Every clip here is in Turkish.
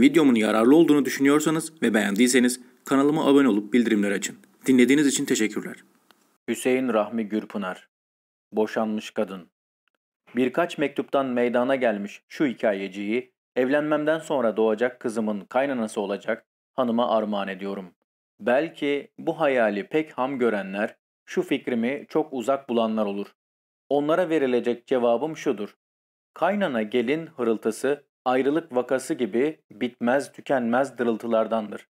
Videomun yararlı olduğunu düşünüyorsanız ve beğendiyseniz kanalıma abone olup bildirimleri açın. Dinlediğiniz için teşekkürler. Hüseyin Rahmi Gürpınar Boşanmış Kadın Birkaç mektuptan meydana gelmiş şu hikayeciyi evlenmemden sonra doğacak kızımın kaynanası olacak hanıma armağan ediyorum. Belki bu hayali pek ham görenler, şu fikrimi çok uzak bulanlar olur. Onlara verilecek cevabım şudur. Kaynana gelin hırıltısı ayrılık vakası gibi bitmez tükenmez dırıltılardandır.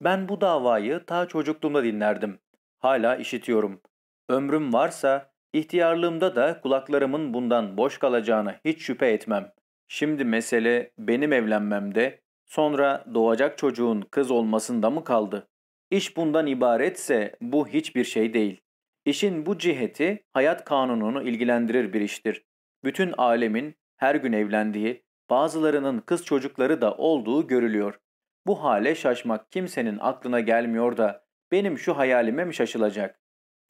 Ben bu davayı ta çocukluğumda dinlerdim. Hala işitiyorum. Ömrüm varsa ihtiyarlığımda da kulaklarımın bundan boş kalacağını hiç şüphe etmem. Şimdi mesele benim evlenmemde, sonra doğacak çocuğun kız olmasında mı kaldı? İş bundan ibaretse bu hiçbir şey değil. İşin bu ciheti hayat kanununu ilgilendirir bir iştir. Bütün alemin her gün evlendiği, bazılarının kız çocukları da olduğu görülüyor. Bu hale şaşmak kimsenin aklına gelmiyor da benim şu hayalime mi şaşılacak?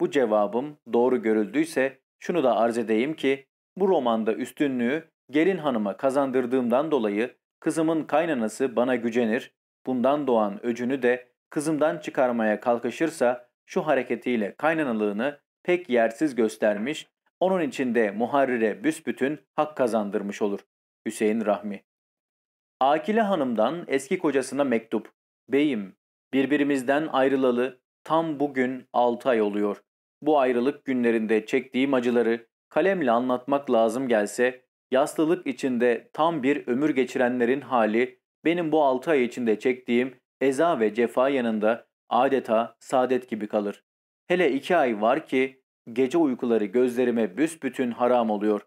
Bu cevabım doğru görüldüyse şunu da arz edeyim ki bu romanda üstünlüğü gelin hanıma kazandırdığımdan dolayı kızımın kaynanası bana gücenir, bundan doğan öcünü de kızımdan çıkarmaya kalkışırsa şu hareketiyle kaynanalığını pek yersiz göstermiş, onun için de muharrire büsbütün hak kazandırmış olur. Hüseyin Rahmi Akile Hanım'dan eski kocasına mektup. Beyim, birbirimizden ayrılalı tam bugün 6 ay oluyor. Bu ayrılık günlerinde çektiğim acıları kalemle anlatmak lazım gelse, yaslılık içinde tam bir ömür geçirenlerin hali, benim bu 6 ay içinde çektiğim eza ve cefa yanında adeta saadet gibi kalır. Hele 2 ay var ki gece uykuları gözlerime büsbütün haram oluyor.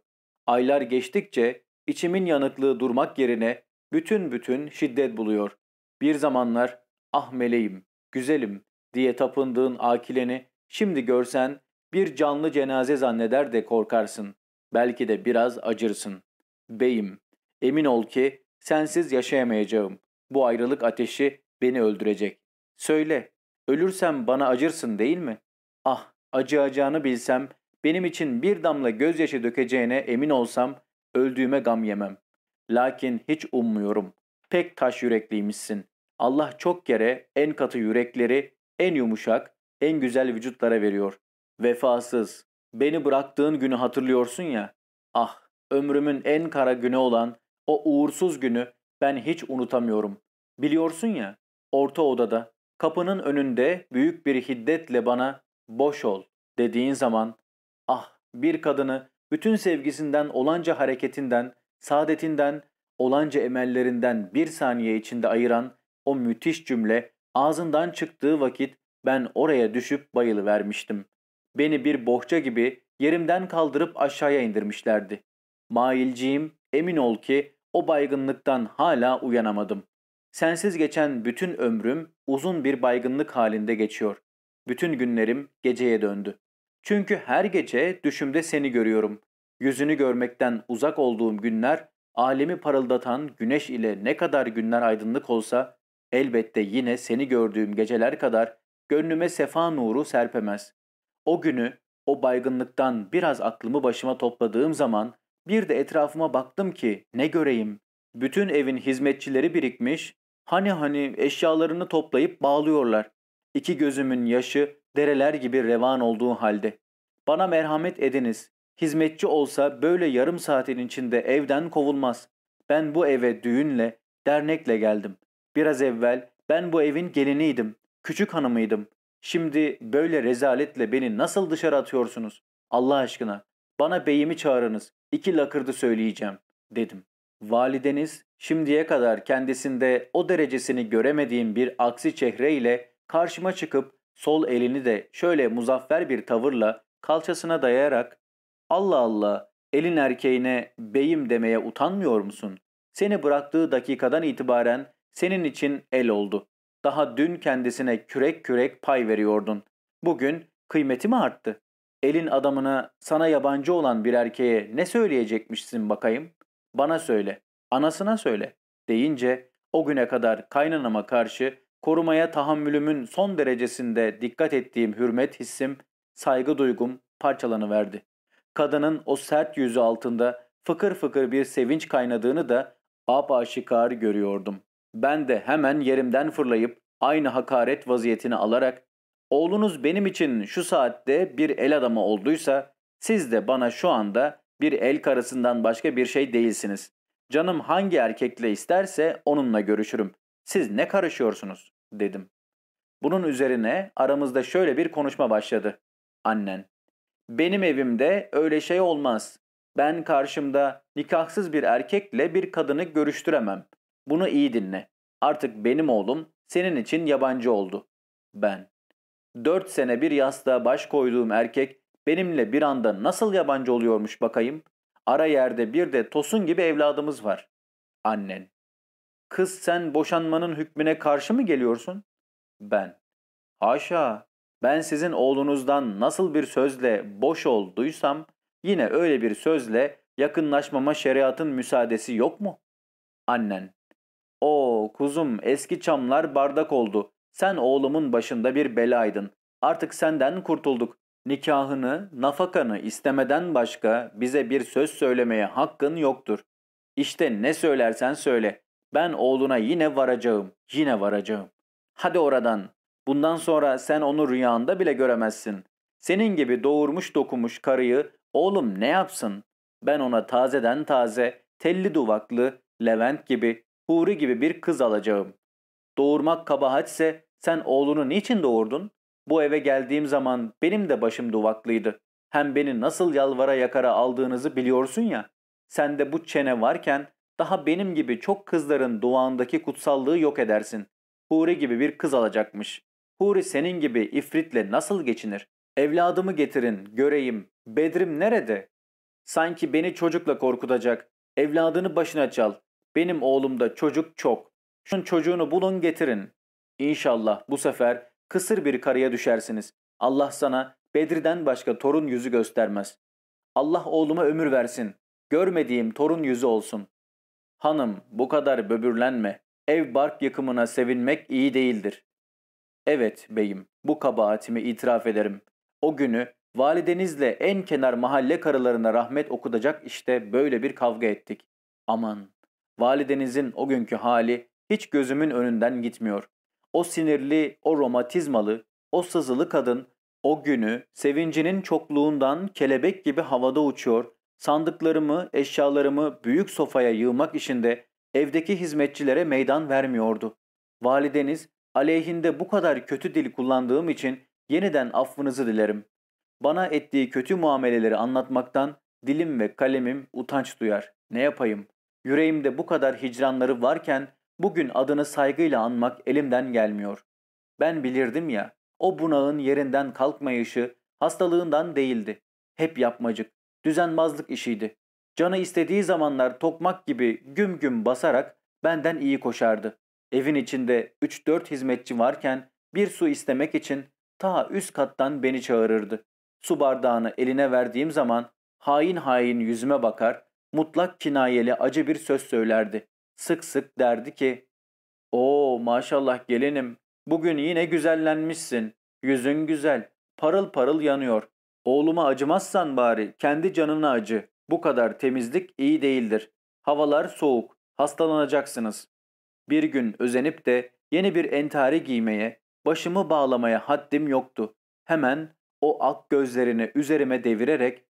Aylar geçtikçe İçimin yanıklığı durmak yerine bütün bütün şiddet buluyor. Bir zamanlar ah meleğim, güzelim diye tapındığın akileni şimdi görsen bir canlı cenaze zanneder de korkarsın. Belki de biraz acırsın. Beyim, emin ol ki sensiz yaşayamayacağım. Bu ayrılık ateşi beni öldürecek. Söyle, ölürsem bana acırsın değil mi? Ah, acıyacağını bilsem, benim için bir damla gözyaşı dökeceğine emin olsam Öldüğüme gam yemem. Lakin hiç ummuyorum. Pek taş yürekliymişsin. Allah çok kere en katı yürekleri, en yumuşak, en güzel vücutlara veriyor. Vefasız. Beni bıraktığın günü hatırlıyorsun ya. Ah, ömrümün en kara günü olan o uğursuz günü ben hiç unutamıyorum. Biliyorsun ya, orta odada, kapının önünde büyük bir hiddetle bana boş ol dediğin zaman ah bir kadını bütün sevgisinden, olanca hareketinden, saadetinden, olanca emellerinden bir saniye içinde ayıran o müthiş cümle ağzından çıktığı vakit ben oraya düşüp bayılıvermiştim. Beni bir bohça gibi yerimden kaldırıp aşağıya indirmişlerdi. Mailciğim emin ol ki o baygınlıktan hala uyanamadım. Sensiz geçen bütün ömrüm uzun bir baygınlık halinde geçiyor. Bütün günlerim geceye döndü. Çünkü her gece düşümde seni görüyorum. Yüzünü görmekten uzak olduğum günler, alemi parıldatan güneş ile ne kadar günler aydınlık olsa, elbette yine seni gördüğüm geceler kadar gönlüme sefa nuru serpemez. O günü, o baygınlıktan biraz aklımı başıma topladığım zaman, bir de etrafıma baktım ki ne göreyim. Bütün evin hizmetçileri birikmiş, hani hani eşyalarını toplayıp bağlıyorlar. İki gözümün yaşı dereler gibi revan olduğu halde. Bana merhamet ediniz, Hizmetçi olsa böyle yarım saatin içinde evden kovulmaz. Ben bu eve düğünle, dernekle geldim. Biraz evvel ben bu evin geliniydim, küçük hanımıydım. Şimdi böyle rezaletle beni nasıl dışarı atıyorsunuz? Allah aşkına bana beyimi çağırınız, iki lakırdı söyleyeceğim dedim. Valideniz şimdiye kadar kendisinde o derecesini göremediğim bir aksi çehreyle karşıma çıkıp sol elini de şöyle muzaffer bir tavırla kalçasına dayayarak Allah Allah elin erkeğine beyim demeye utanmıyor musun? Seni bıraktığı dakikadan itibaren senin için el oldu. Daha dün kendisine kürek kürek pay veriyordun. Bugün kıymeti mi arttı? Elin adamına sana yabancı olan bir erkeğe ne söyleyecekmişsin bakayım? Bana söyle, anasına söyle deyince o güne kadar kaynanama karşı korumaya tahammülümün son derecesinde dikkat ettiğim hürmet hissim, saygı duygum parçalanıverdi kadının o sert yüzü altında fıkır fıkır bir sevinç kaynadığını da apaşikar görüyordum. Ben de hemen yerimden fırlayıp aynı hakaret vaziyetini alarak oğlunuz benim için şu saatte bir el adamı olduysa siz de bana şu anda bir el karısından başka bir şey değilsiniz. Canım hangi erkekle isterse onunla görüşürüm. Siz ne karışıyorsunuz dedim. Bunun üzerine aramızda şöyle bir konuşma başladı. Annen, benim evimde öyle şey olmaz. Ben karşımda nikahsız bir erkekle bir kadını görüştüremem. Bunu iyi dinle. Artık benim oğlum senin için yabancı oldu. Ben. Dört sene bir yastığa baş koyduğum erkek benimle bir anda nasıl yabancı oluyormuş bakayım. Ara yerde bir de tosun gibi evladımız var. Annen. Kız sen boşanmanın hükmüne karşı mı geliyorsun? Ben. Haşa ben sizin oğlunuzdan nasıl bir sözle boş olduysam yine öyle bir sözle yakınlaşmama şeriatın müsaadesi yok mu? Annen. O kuzum eski çamlar bardak oldu. Sen oğlumun başında bir belaydın. Artık senden kurtulduk. Nikahını, nafakanı istemeden başka bize bir söz söylemeye hakkın yoktur. İşte ne söylersen söyle. Ben oğluna yine varacağım, yine varacağım. Hadi oradan Bundan sonra sen onu rüyanda bile göremezsin. Senin gibi doğurmuş dokumuş karıyı oğlum ne yapsın? Ben ona tazeden taze, telli duvaklı, Levent gibi, Huri gibi bir kız alacağım. Doğurmak kabahatse sen oğlunu niçin doğurdun? Bu eve geldiğim zaman benim de başım duvaklıydı. Hem beni nasıl yalvara yakara aldığınızı biliyorsun ya. Sen de bu çene varken daha benim gibi çok kızların doğandaki kutsallığı yok edersin. Huri gibi bir kız alacakmış. Huri senin gibi ifritle nasıl geçinir? Evladımı getirin, göreyim. Bedrim nerede? Sanki beni çocukla korkutacak. Evladını başına çal. Benim oğlumda çocuk çok. Şun çocuğunu bulun getirin. İnşallah bu sefer kısır bir karaya düşersiniz. Allah sana Bedir'den başka torun yüzü göstermez. Allah oğluma ömür versin. Görmediğim torun yüzü olsun. Hanım bu kadar böbürlenme. Ev bark yıkımına sevinmek iyi değildir. Evet beyim, bu kabahatimi itiraf ederim. O günü validenizle en kenar mahalle karılarına rahmet okutacak işte böyle bir kavga ettik. Aman, validenizin o günkü hali hiç gözümün önünden gitmiyor. O sinirli, o romatizmalı, o sızılı kadın o günü sevincinin çokluğundan kelebek gibi havada uçuyor, sandıklarımı, eşyalarımı büyük sofaya yığmak işinde evdeki hizmetçilere meydan vermiyordu. Valideniz Aleyhinde bu kadar kötü dil kullandığım için yeniden affınızı dilerim. Bana ettiği kötü muameleleri anlatmaktan dilim ve kalemim utanç duyar. Ne yapayım? Yüreğimde bu kadar hicranları varken bugün adını saygıyla anmak elimden gelmiyor. Ben bilirdim ya, o bunağın yerinden kalkmayışı hastalığından değildi. Hep yapmacık, düzenbazlık işiydi. Canı istediği zamanlar tokmak gibi güm güm basarak benden iyi koşardı. Evin içinde 3-4 hizmetçi varken bir su istemek için ta üst kattan beni çağırırdı. Su bardağını eline verdiğim zaman hain hain yüzüme bakar, mutlak kinayeli acı bir söz söylerdi. Sık sık derdi ki, ''Oo maşallah gelinim, bugün yine güzellenmişsin, yüzün güzel, parıl parıl yanıyor. Oğluma acımazsan bari kendi canına acı, bu kadar temizlik iyi değildir. Havalar soğuk, hastalanacaksınız.'' Bir gün özenip de yeni bir entari giymeye, başımı bağlamaya haddim yoktu. Hemen o ak gözlerini üzerime devirerek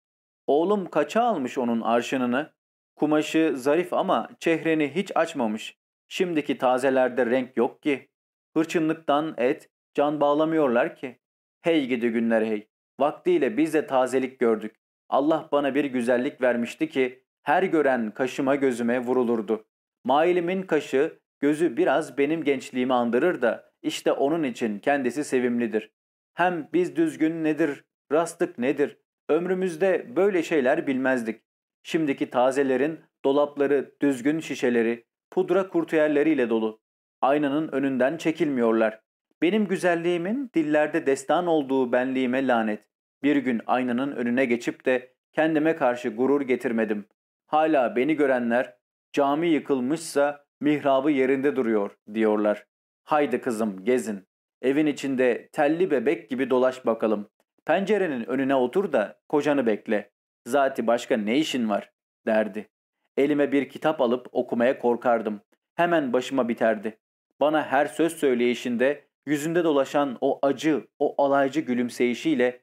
''Oğlum kaça almış onun arşınını? Kumaşı zarif ama çehreni hiç açmamış. Şimdiki tazelerde renk yok ki. Hırçınlıktan et, can bağlamıyorlar ki. Hey gidi günler hey. Vaktiyle biz de tazelik gördük. Allah bana bir güzellik vermişti ki her gören kaşıma gözüme vurulurdu. Mailimin kaşı Gözü biraz benim gençliğimi andırır da işte onun için kendisi sevimlidir. Hem biz düzgün nedir, rastlık nedir? Ömrümüzde böyle şeyler bilmezdik. Şimdiki tazelerin dolapları, düzgün şişeleri, pudra kurtuyerleriyle dolu. Aynanın önünden çekilmiyorlar. Benim güzelliğimin dillerde destan olduğu benliğime lanet. Bir gün aynanın önüne geçip de kendime karşı gurur getirmedim. Hala beni görenler cami yıkılmışsa mihrabı yerinde duruyor diyorlar. Haydi kızım gezin. Evin içinde telli bebek gibi dolaş bakalım. Pencerenin önüne otur da kocanı bekle. Zati başka ne işin var derdi. Elime bir kitap alıp okumaya korkardım. Hemen başıma biterdi. Bana her söz söyleyişinde yüzünde dolaşan o acı, o alaycı gülümseyişiyle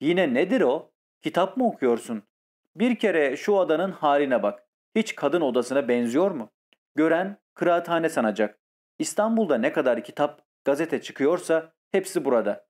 ''Yine nedir o? Kitap mı okuyorsun? Bir kere şu adanın haline bak. Hiç kadın odasına benziyor mu? gören kıraathane sanacak. İstanbul'da ne kadar kitap, gazete çıkıyorsa hepsi burada.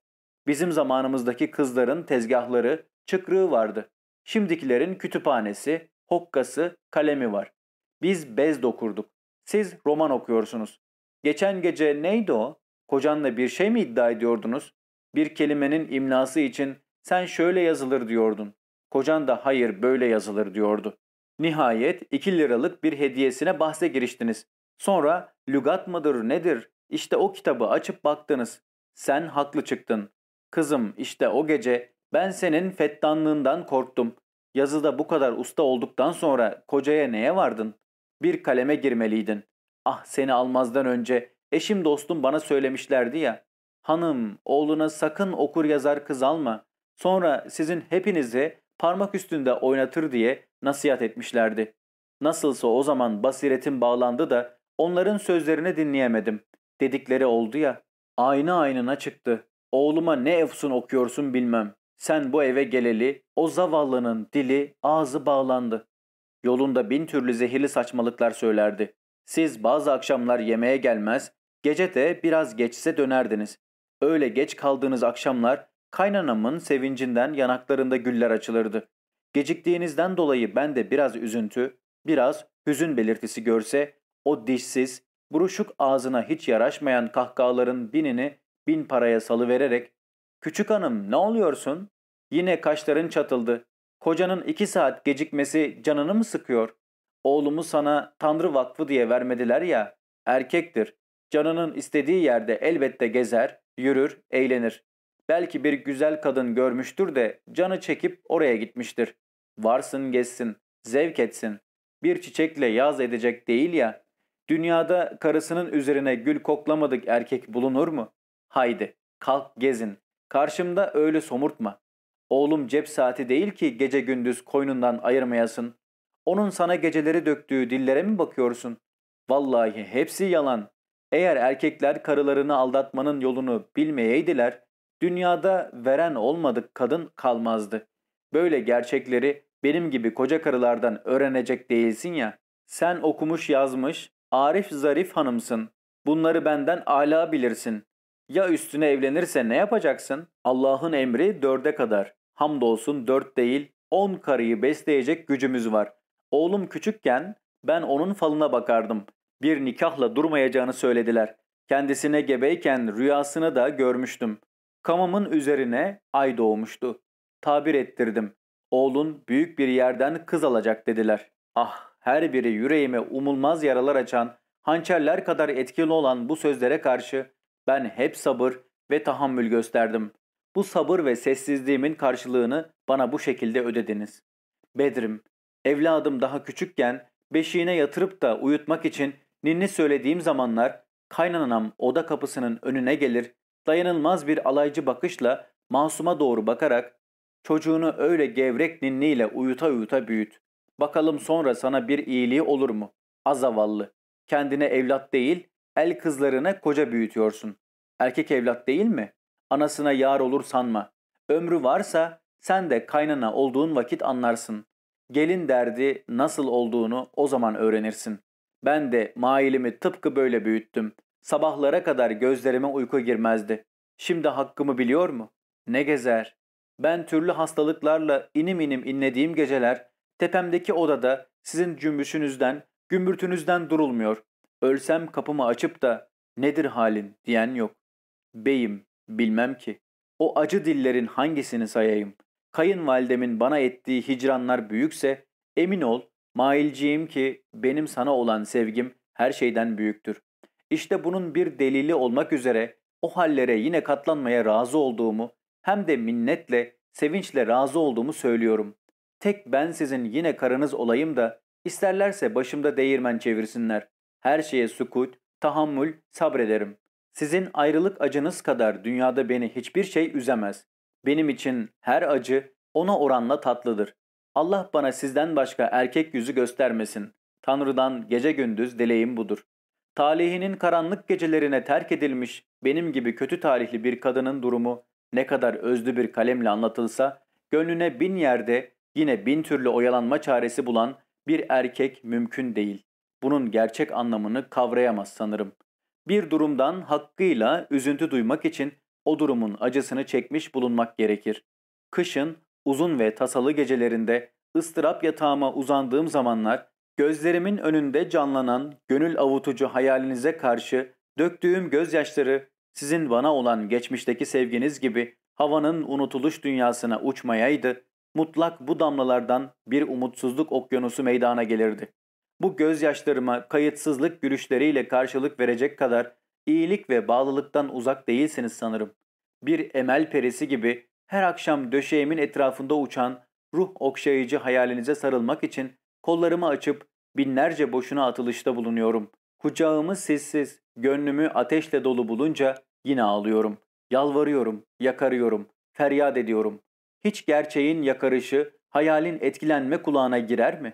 Bizim zamanımızdaki kızların tezgahları, çıkrığı vardı. Şimdikilerin kütüphanesi, hokkası, kalemi var. Biz bez dokurduk. Siz roman okuyorsunuz. Geçen gece neydi o? Kocanla bir şey mi iddia ediyordunuz? Bir kelimenin imlası için sen şöyle yazılır diyordun. Kocan da hayır böyle yazılır diyordu. Nihayet 2 liralık bir hediyesine bahse giriştiniz. Sonra lügat mıdır nedir? İşte o kitabı açıp baktınız. Sen haklı çıktın. Kızım işte o gece ben senin fettanlığından korktum. Yazıda bu kadar usta olduktan sonra kocaya neye vardın? Bir kaleme girmeliydin. Ah seni almazdan önce eşim dostum bana söylemişlerdi ya. Hanım oğluna sakın okur yazar kız alma. Sonra sizin hepinizi parmak üstünde oynatır diye nasihat etmişlerdi. Nasılsa o zaman basiretim bağlandı da onların sözlerini dinleyemedim. Dedikleri oldu ya, aynı aynına çıktı. Oğluma ne efsun okuyorsun bilmem. Sen bu eve geleli o zavallının dili ağzı bağlandı. Yolunda bin türlü zehirli saçmalıklar söylerdi. Siz bazı akşamlar yemeğe gelmez, gece de biraz geçse dönerdiniz. Öyle geç kaldığınız akşamlar kaynanamın sevincinden yanaklarında güller açılırdı. Geciktiğinizden dolayı ben de biraz üzüntü, biraz hüzün belirtisi görse, o dişsiz, buruşuk ağzına hiç yaraşmayan kahkahaların binini bin paraya salıvererek ''Küçük hanım ne oluyorsun? Yine kaşların çatıldı. Kocanın iki saat gecikmesi canını mı sıkıyor? Oğlumu sana Tanrı Vakfı diye vermediler ya, erkektir. Canının istediği yerde elbette gezer, yürür, eğlenir. Belki bir güzel kadın görmüştür de canı çekip oraya gitmiştir. Varsın gezsin, zevk etsin. Bir çiçekle yaz edecek değil ya. Dünyada karısının üzerine gül koklamadık erkek bulunur mu? Haydi kalk gezin. Karşımda öyle somurtma. Oğlum cep saati değil ki gece gündüz koynundan ayırmayasın. Onun sana geceleri döktüğü dillere mi bakıyorsun? Vallahi hepsi yalan. Eğer erkekler karılarını aldatmanın yolunu bilmeyeydiler, Dünyada veren olmadık kadın kalmazdı. Böyle gerçekleri benim gibi koca karılardan öğrenecek değilsin ya. Sen okumuş yazmış, arif zarif hanımsın. Bunları benden ala bilirsin. Ya üstüne evlenirse ne yapacaksın? Allah'ın emri dörde kadar. Hamdolsun dört değil, on karıyı besleyecek gücümüz var. Oğlum küçükken ben onun falına bakardım. Bir nikahla durmayacağını söylediler. Kendisine gebeyken rüyasını da görmüştüm. Kamamın üzerine ay doğmuştu. Tabir ettirdim. Oğlun büyük bir yerden kız alacak dediler. Ah her biri yüreğime umulmaz yaralar açan, hançerler kadar etkili olan bu sözlere karşı ben hep sabır ve tahammül gösterdim. Bu sabır ve sessizliğimin karşılığını bana bu şekilde ödediniz. Bedrim, evladım daha küçükken beşiğine yatırıp da uyutmak için ninni söylediğim zamanlar kaynanam oda kapısının önüne gelir dayanılmaz bir alaycı bakışla Masum'a doğru bakarak çocuğunu öyle gevrek ninniyle uyuta uyuta büyüt. Bakalım sonra sana bir iyiliği olur mu? Azavallı. Kendine evlat değil, el kızlarına koca büyütüyorsun. Erkek evlat değil mi? Anasına yar olur sanma. Ömrü varsa sen de kaynana olduğun vakit anlarsın. Gelin derdi nasıl olduğunu o zaman öğrenirsin. Ben de mailimi tıpkı böyle büyüttüm. Sabahlara kadar gözlerime uyku girmezdi. Şimdi hakkımı biliyor mu? Ne gezer? Ben türlü hastalıklarla inim inim inlediğim geceler tepemdeki odada sizin cümbüşünüzden, gümbürtünüzden durulmuyor. Ölsem kapımı açıp da nedir halin diyen yok. Beyim, bilmem ki. O acı dillerin hangisini sayayım? Kayınvalidemin bana ettiği hicranlar büyükse emin ol mailciyim ki benim sana olan sevgim her şeyden büyüktür. İşte bunun bir delili olmak üzere o hallere yine katlanmaya razı olduğumu hem de minnetle, sevinçle razı olduğumu söylüyorum. Tek ben sizin yine karınız olayım da isterlerse başımda değirmen çevirsinler. Her şeye sukut, tahammül, sabrederim. Sizin ayrılık acınız kadar dünyada beni hiçbir şey üzemez. Benim için her acı ona oranla tatlıdır. Allah bana sizden başka erkek yüzü göstermesin. Tanrı'dan gece gündüz dileğim budur. Talihinin karanlık gecelerine terk edilmiş benim gibi kötü talihli bir kadının durumu ne kadar özlü bir kalemle anlatılsa, gönlüne bin yerde yine bin türlü oyalanma çaresi bulan bir erkek mümkün değil. Bunun gerçek anlamını kavrayamaz sanırım. Bir durumdan hakkıyla üzüntü duymak için o durumun acısını çekmiş bulunmak gerekir. Kışın uzun ve tasalı gecelerinde ıstırap yatağıma uzandığım zamanlar Gözlerimin önünde canlanan gönül avutucu hayalinize karşı döktüğüm gözyaşları sizin bana olan geçmişteki sevginiz gibi havanın unutuluş dünyasına uçmayaydı, mutlak bu damlalardan bir umutsuzluk okyanusu meydana gelirdi. Bu gözyaşlarıma kayıtsızlık gülüşleriyle karşılık verecek kadar iyilik ve bağlılıktan uzak değilsiniz sanırım. Bir emel perisi gibi her akşam döşeğimin etrafında uçan, ruh okşayıcı hayalinize sarılmak için Kollarımı açıp binlerce boşuna atılışta bulunuyorum. Kucağımı sessiz, gönlümü ateşle dolu bulunca yine ağlıyorum. Yalvarıyorum, yakarıyorum, feryat ediyorum. Hiç gerçeğin yakarışı, hayalin etkilenme kulağına girer mi?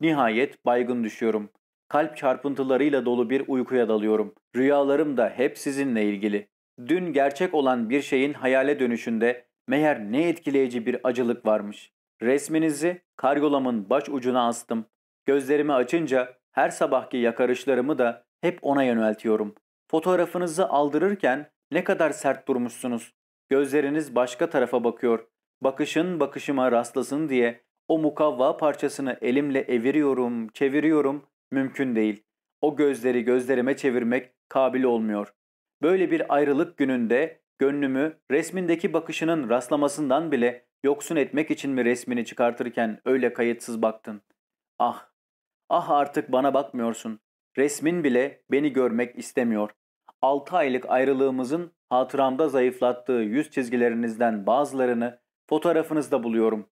Nihayet baygın düşüyorum. Kalp çarpıntılarıyla dolu bir uykuya dalıyorum. Rüyalarım da hep sizinle ilgili. Dün gerçek olan bir şeyin hayale dönüşünde meğer ne etkileyici bir acılık varmış. Resminizi karyolamın baş ucuna astım. Gözlerimi açınca her sabahki yakarışlarımı da hep ona yöneltiyorum. Fotoğrafınızı aldırırken ne kadar sert durmuşsunuz. Gözleriniz başka tarafa bakıyor. Bakışın bakışıma rastlasın diye o mukavva parçasını elimle eviriyorum, çeviriyorum. Mümkün değil. O gözleri gözlerime çevirmek kabil olmuyor. Böyle bir ayrılık gününde gönlümü resmindeki bakışının rastlamasından bile yoksun etmek için mi resmini çıkartırken öyle kayıtsız baktın? Ah, ah artık bana bakmıyorsun. Resmin bile beni görmek istemiyor. Altı aylık ayrılığımızın hatıramda zayıflattığı yüz çizgilerinizden bazılarını fotoğrafınızda buluyorum.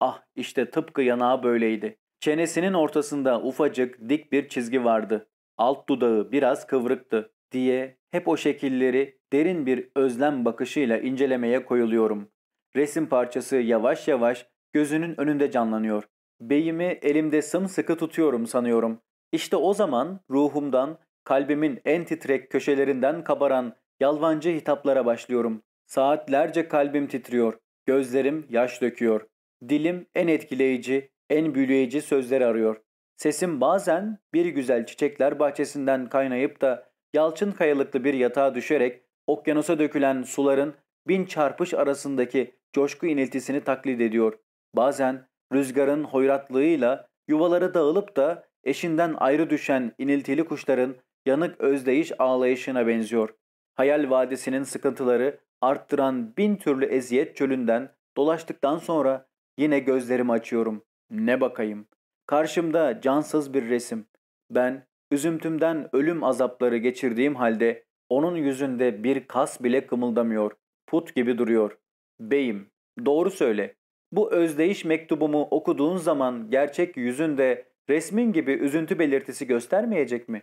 Ah işte tıpkı yanağı böyleydi. Çenesinin ortasında ufacık dik bir çizgi vardı. Alt dudağı biraz kıvrıktı diye hep o şekilleri derin bir özlem bakışıyla incelemeye koyuluyorum. Resim parçası yavaş yavaş gözünün önünde canlanıyor. Beyimi elimde sımsıkı tutuyorum sanıyorum. İşte o zaman ruhumdan, kalbimin en titrek köşelerinden kabaran yalvancı hitaplara başlıyorum. Saatlerce kalbim titriyor, gözlerim yaş döküyor. Dilim en etkileyici, en büyüleyici sözler arıyor. Sesim bazen bir güzel çiçekler bahçesinden kaynayıp da yalçın kayalıklı bir yatağa düşerek okyanusa dökülen suların bin çarpış arasındaki coşku iniltisini taklit ediyor. Bazen rüzgarın hoyratlığıyla yuvaları dağılıp da eşinden ayrı düşen iniltili kuşların yanık özdeyiş ağlayışına benziyor. Hayal vadisinin sıkıntıları arttıran bin türlü eziyet çölünden dolaştıktan sonra yine gözlerimi açıyorum. Ne bakayım. Karşımda cansız bir resim. Ben üzüntümden ölüm azapları geçirdiğim halde onun yüzünde bir kas bile kımıldamıyor. Put gibi duruyor. Beyim, doğru söyle. Bu özdeyiş mektubumu okuduğun zaman gerçek yüzünde resmin gibi üzüntü belirtisi göstermeyecek mi?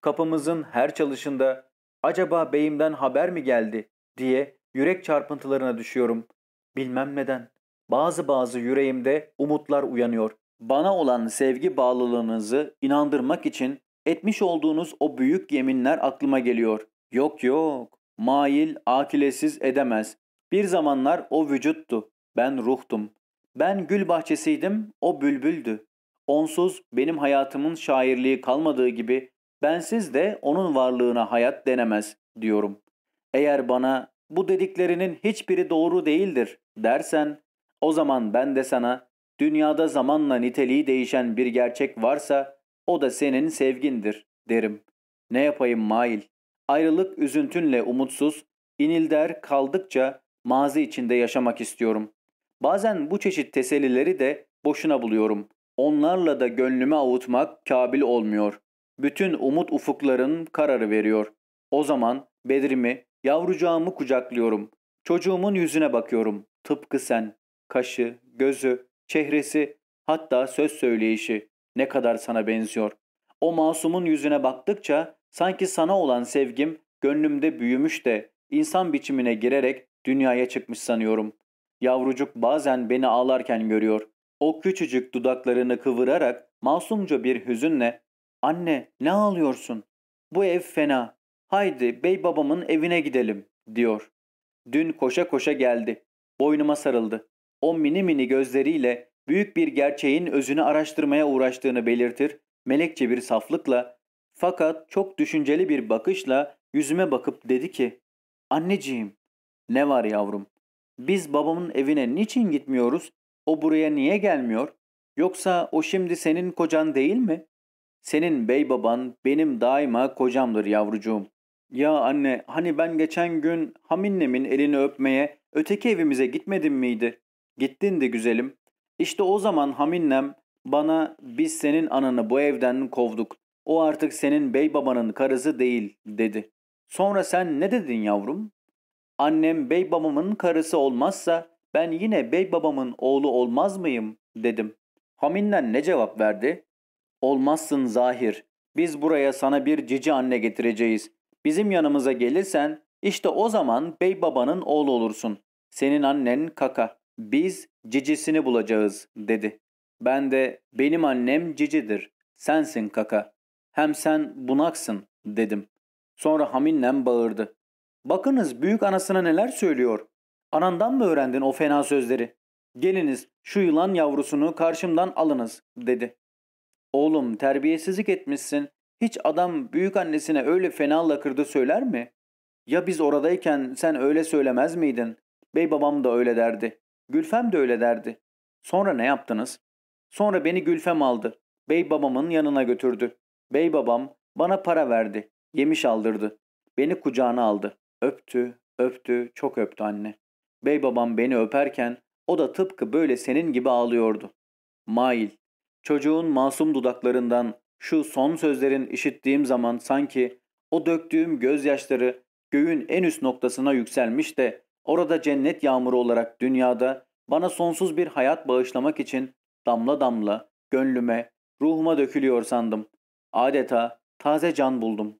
Kapımızın her çalışında acaba beyimden haber mi geldi diye yürek çarpıntılarına düşüyorum. Bilmem neden. Bazı bazı yüreğimde umutlar uyanıyor. Bana olan sevgi bağlılığınızı inandırmak için etmiş olduğunuz o büyük yeminler aklıma geliyor. Yok yok, mail akilesiz edemez. Bir zamanlar o vücuttu, ben ruhtum. Ben gül bahçesiydim, o bülbüldü. Onsuz benim hayatımın şairliği kalmadığı gibi bensiz de onun varlığına hayat denemez diyorum. Eğer bana bu dediklerinin hiçbiri doğru değildir dersen o zaman ben de sana dünyada zamanla niteliği değişen bir gerçek varsa o da senin sevgindir derim. Ne yapayım Mail? Ayrılık üzüntünle umutsuz, inilder kaldıkça mazi içinde yaşamak istiyorum. Bazen bu çeşit tesellileri de boşuna buluyorum. Onlarla da gönlümü avutmak kabil olmuyor. Bütün umut ufukların kararı veriyor. O zaman Bedrimi, yavrucağımı kucaklıyorum. Çocuğumun yüzüne bakıyorum. Tıpkı sen. Kaşı, gözü, çehresi, hatta söz söyleyişi ne kadar sana benziyor. O masumun yüzüne baktıkça Sanki sana olan sevgim gönlümde büyümüş de insan biçimine girerek dünyaya çıkmış sanıyorum. Yavrucuk bazen beni ağlarken görüyor. O küçücük dudaklarını kıvırarak masumca bir hüzünle ''Anne ne ağlıyorsun? Bu ev fena. Haydi bey babamın evine gidelim.'' diyor. Dün koşa koşa geldi. Boynuma sarıldı. O mini mini gözleriyle büyük bir gerçeğin özünü araştırmaya uğraştığını belirtir, melekçe bir saflıkla fakat çok düşünceli bir bakışla yüzüme bakıp dedi ki ''Anneciğim, ne var yavrum? Biz babamın evine niçin gitmiyoruz? O buraya niye gelmiyor? Yoksa o şimdi senin kocan değil mi? Senin bey baban benim daima kocamdır yavrucuğum. Ya anne, hani ben geçen gün Haminnemin elini öpmeye öteki evimize gitmedim miydi? Gittin de güzelim. İşte o zaman Haminnem bana biz senin ananı bu evden kovduk o artık senin bey babanın karısı değil dedi. Sonra sen ne dedin yavrum? Annem bey babamın karısı olmazsa ben yine bey babamın oğlu olmaz mıyım dedim. Hamin'den ne cevap verdi? Olmazsın zahir. Biz buraya sana bir cici anne getireceğiz. Bizim yanımıza gelirsen işte o zaman bey babanın oğlu olursun. Senin annen kaka. Biz cicisini bulacağız dedi. Ben de benim annem cicidir. Sensin kaka hem sen bunaksın dedim. Sonra Haminlem bağırdı. Bakınız büyük anasına neler söylüyor. Anandan mı öğrendin o fena sözleri? Geliniz şu yılan yavrusunu karşımdan alınız dedi. Oğlum terbiyesizlik etmişsin. Hiç adam büyük annesine öyle fena lakırdı söyler mi? Ya biz oradayken sen öyle söylemez miydin? Bey babam da öyle derdi. Gülfem de öyle derdi. Sonra ne yaptınız? Sonra beni Gülfem aldı. Bey babamın yanına götürdü. Bey babam bana para verdi. Yemiş aldırdı. Beni kucağına aldı. Öptü, öptü, çok öptü anne. Bey babam beni öperken o da tıpkı böyle senin gibi ağlıyordu. Mail, çocuğun masum dudaklarından şu son sözlerin işittiğim zaman sanki o döktüğüm gözyaşları göğün en üst noktasına yükselmiş de orada cennet yağmuru olarak dünyada bana sonsuz bir hayat bağışlamak için damla damla gönlüme, ruhuma dökülüyor sandım. Adeta taze can buldum.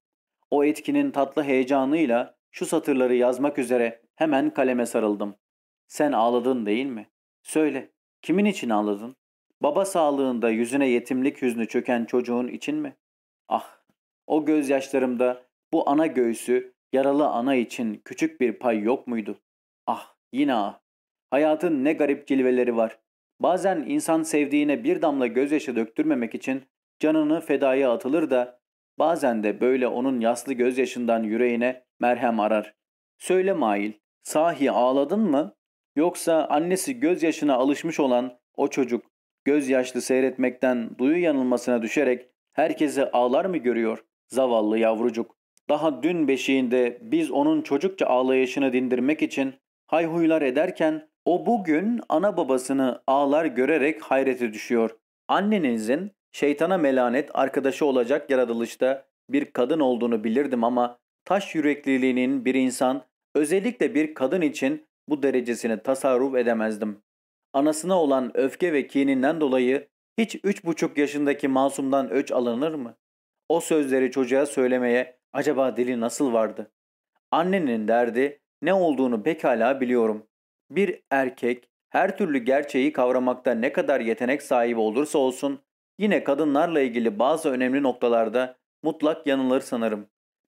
O etkinin tatlı heyecanıyla şu satırları yazmak üzere hemen kaleme sarıldım. Sen ağladın değil mi? Söyle, kimin için ağladın? Baba sağlığında yüzüne yetimlik hüznü çöken çocuğun için mi? Ah, o gözyaşlarımda bu ana göğsü yaralı ana için küçük bir pay yok muydu? Ah, yine ah. Hayatın ne garip cilveleri var. Bazen insan sevdiğine bir damla gözyaşı döktürmemek için canını fedaya atılır da bazen de böyle onun yaslı gözyaşından yüreğine merhem arar. Söyle Mail, sahi ağladın mı? Yoksa annesi gözyaşına alışmış olan o çocuk gözyaşlı seyretmekten duyu yanılmasına düşerek herkese ağlar mı görüyor? Zavallı yavrucuk. Daha dün beşiğinde biz onun çocukça ağlayışını dindirmek için hayhuylar ederken o bugün ana babasını ağlar görerek hayrete düşüyor. Annenizin Şeytana melanet arkadaşı olacak yaratılışta bir kadın olduğunu bilirdim ama taş yürekliliğinin bir insan, özellikle bir kadın için bu derecesini tasarruf edemezdim. Anasına olan öfke ve kininden dolayı hiç üç buçuk yaşındaki masumdan öç alınır mı? O sözleri çocuğa söylemeye acaba dili nasıl vardı? Annenin derdi ne olduğunu pekala biliyorum. Bir erkek her türlü gerçeği kavramakta ne kadar yetenek sahibi olursa olsun Yine kadınlarla ilgili bazı önemli noktalarda mutlak yanılır sanırım.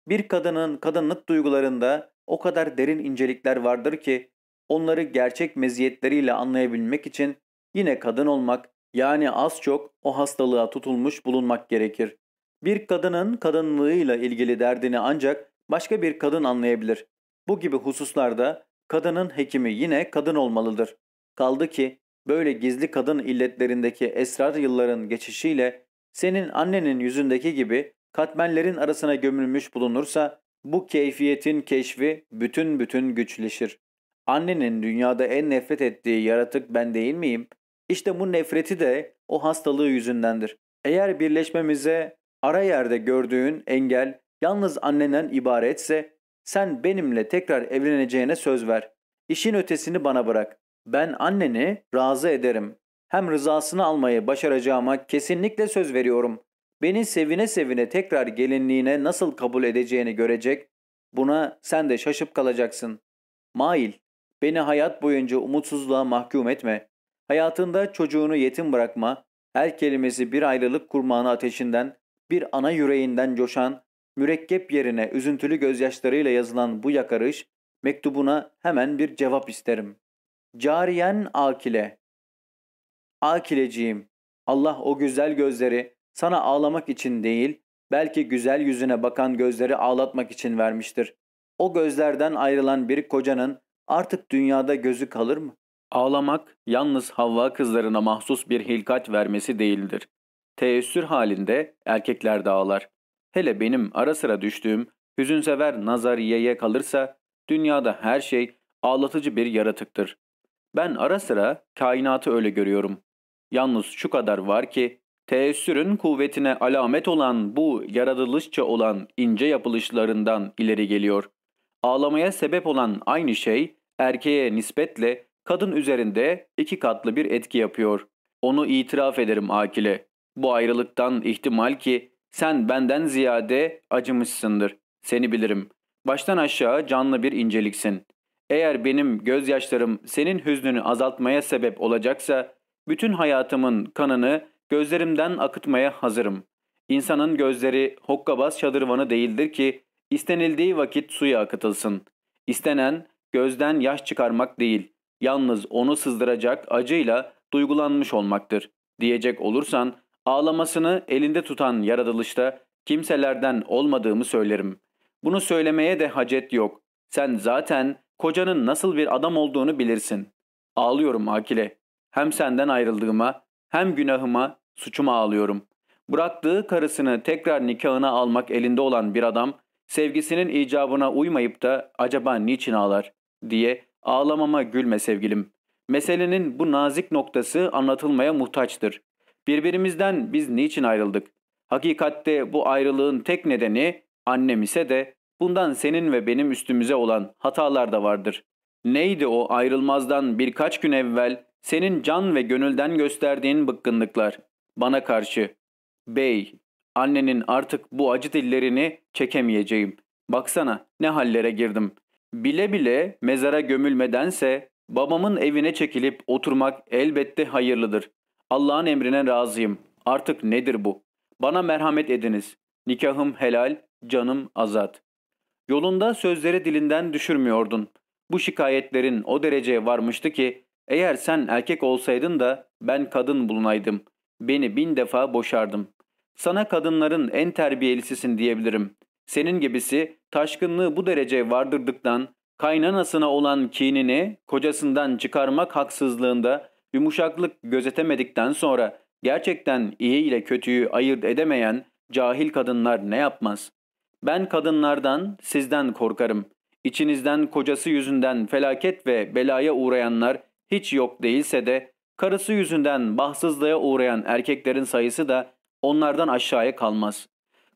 Bir kadının kadınlık duygularında o kadar derin incelikler vardır ki onları gerçek meziyetleriyle anlayabilmek için yine kadın olmak yani az çok o hastalığa tutulmuş bulunmak gerekir. Bir kadının kadınlığıyla ilgili derdini ancak başka bir kadın anlayabilir. Bu gibi hususlarda kadının hekimi yine kadın olmalıdır. Kaldı ki Böyle gizli kadın illetlerindeki esrar yılların geçişiyle senin annenin yüzündeki gibi katmenlerin arasına gömülmüş bulunursa bu keyfiyetin keşfi bütün bütün güçleşir. Annenin dünyada en nefret ettiği yaratık ben değil miyim? İşte bu nefreti de o hastalığı yüzündendir. Eğer birleşmemize ara yerde gördüğün engel yalnız annenden ibaretse sen benimle tekrar evleneceğine söz ver. İşin ötesini bana bırak. Ben anneni razı ederim. Hem rızasını almayı başaracağıma kesinlikle söz veriyorum. Beni sevine sevine tekrar gelinliğine nasıl kabul edeceğini görecek. Buna sen de şaşıp kalacaksın. Mail, beni hayat boyunca umutsuzluğa mahkum etme. Hayatında çocuğunu yetim bırakma. Her kelimesi bir ayrılık kurmağını ateşinden, bir ana yüreğinden coşan, mürekkep yerine üzüntülü gözyaşlarıyla yazılan bu yakarış, mektubuna hemen bir cevap isterim cariyen akile. Akileciğim, Allah o güzel gözleri sana ağlamak için değil, belki güzel yüzüne bakan gözleri ağlatmak için vermiştir. O gözlerden ayrılan bir kocanın artık dünyada gözü kalır mı? Ağlamak yalnız Havva kızlarına mahsus bir hilkat vermesi değildir. Teessür halinde erkekler de ağlar. Hele benim ara sıra düştüğüm hüzünsever nazariyeye kalırsa dünyada her şey ağlatıcı bir yaratıktır. Ben ara sıra kainatı öyle görüyorum. Yalnız şu kadar var ki teessürün kuvvetine alamet olan bu yaratılışça olan ince yapılışlarından ileri geliyor. Ağlamaya sebep olan aynı şey erkeğe nispetle kadın üzerinde iki katlı bir etki yapıyor. Onu itiraf ederim Akile. Bu ayrılıktan ihtimal ki sen benden ziyade acımışsındır. Seni bilirim. Baştan aşağı canlı bir inceliksin. Eğer benim gözyaşlarım senin hüznünü azaltmaya sebep olacaksa, bütün hayatımın kanını gözlerimden akıtmaya hazırım. İnsanın gözleri hokkabaz çadırvanı değildir ki, istenildiği vakit suya akıtılsın. İstenen, gözden yaş çıkarmak değil, yalnız onu sızdıracak acıyla duygulanmış olmaktır. Diyecek olursan, ağlamasını elinde tutan yaratılışta kimselerden olmadığımı söylerim. Bunu söylemeye de hacet yok. Sen zaten kocanın nasıl bir adam olduğunu bilirsin. Ağlıyorum Akile. Hem senden ayrıldığıma, hem günahıma, suçuma ağlıyorum. Bıraktığı karısını tekrar nikahına almak elinde olan bir adam, sevgisinin icabına uymayıp da acaba niçin ağlar diye ağlamama gülme sevgilim. Meselenin bu nazik noktası anlatılmaya muhtaçtır. Birbirimizden biz niçin ayrıldık? Hakikatte bu ayrılığın tek nedeni annem ise de Bundan senin ve benim üstümüze olan hatalar da vardır. Neydi o ayrılmazdan birkaç gün evvel senin can ve gönülden gösterdiğin bıkkınlıklar? Bana karşı. Bey, annenin artık bu acı dillerini çekemeyeceğim. Baksana ne hallere girdim. Bile bile mezara gömülmedense babamın evine çekilip oturmak elbette hayırlıdır. Allah'ın emrine razıyım. Artık nedir bu? Bana merhamet ediniz. Nikahım helal, canım azat. Yolunda sözleri dilinden düşürmüyordun. Bu şikayetlerin o dereceye varmıştı ki eğer sen erkek olsaydın da ben kadın bulunaydım. Beni bin defa boşardım. Sana kadınların en terbiyelisisin diyebilirim. Senin gibisi taşkınlığı bu dereceye vardırdıktan, kaynanasına olan kinini kocasından çıkarmak haksızlığında yumuşaklık gözetemedikten sonra gerçekten iyi ile kötüyü ayırt edemeyen cahil kadınlar ne yapmaz? Ben kadınlardan, sizden korkarım. İçinizden kocası yüzünden felaket ve belaya uğrayanlar hiç yok değilse de karısı yüzünden bahtsızlığa uğrayan erkeklerin sayısı da onlardan aşağıya kalmaz.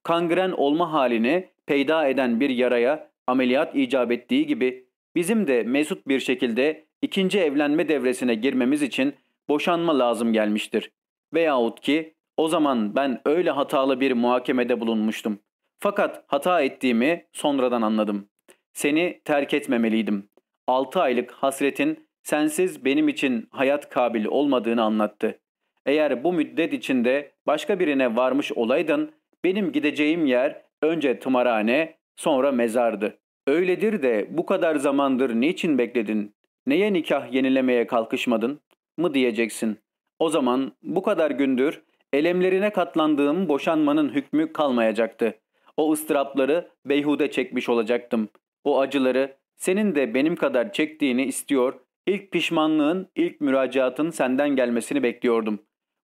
Kangren olma halini peyda eden bir yaraya ameliyat icap ettiği gibi bizim de mesut bir şekilde ikinci evlenme devresine girmemiz için boşanma lazım gelmiştir. Veyahut ki o zaman ben öyle hatalı bir muhakemede bulunmuştum. Fakat hata ettiğimi sonradan anladım. Seni terk etmemeliydim. 6 aylık hasretin sensiz benim için hayat kabil olmadığını anlattı. Eğer bu müddet içinde başka birine varmış olaydın, benim gideceğim yer önce tımarhane, sonra mezardı. Öyledir de bu kadar zamandır niçin bekledin? Neye nikah yenilemeye kalkışmadın? mı diyeceksin. O zaman bu kadar gündür elemlerine katlandığım boşanmanın hükmü kalmayacaktı. O ıstırapları beyhude çekmiş olacaktım. O acıları senin de benim kadar çektiğini istiyor, ilk pişmanlığın, ilk müracaatın senden gelmesini bekliyordum.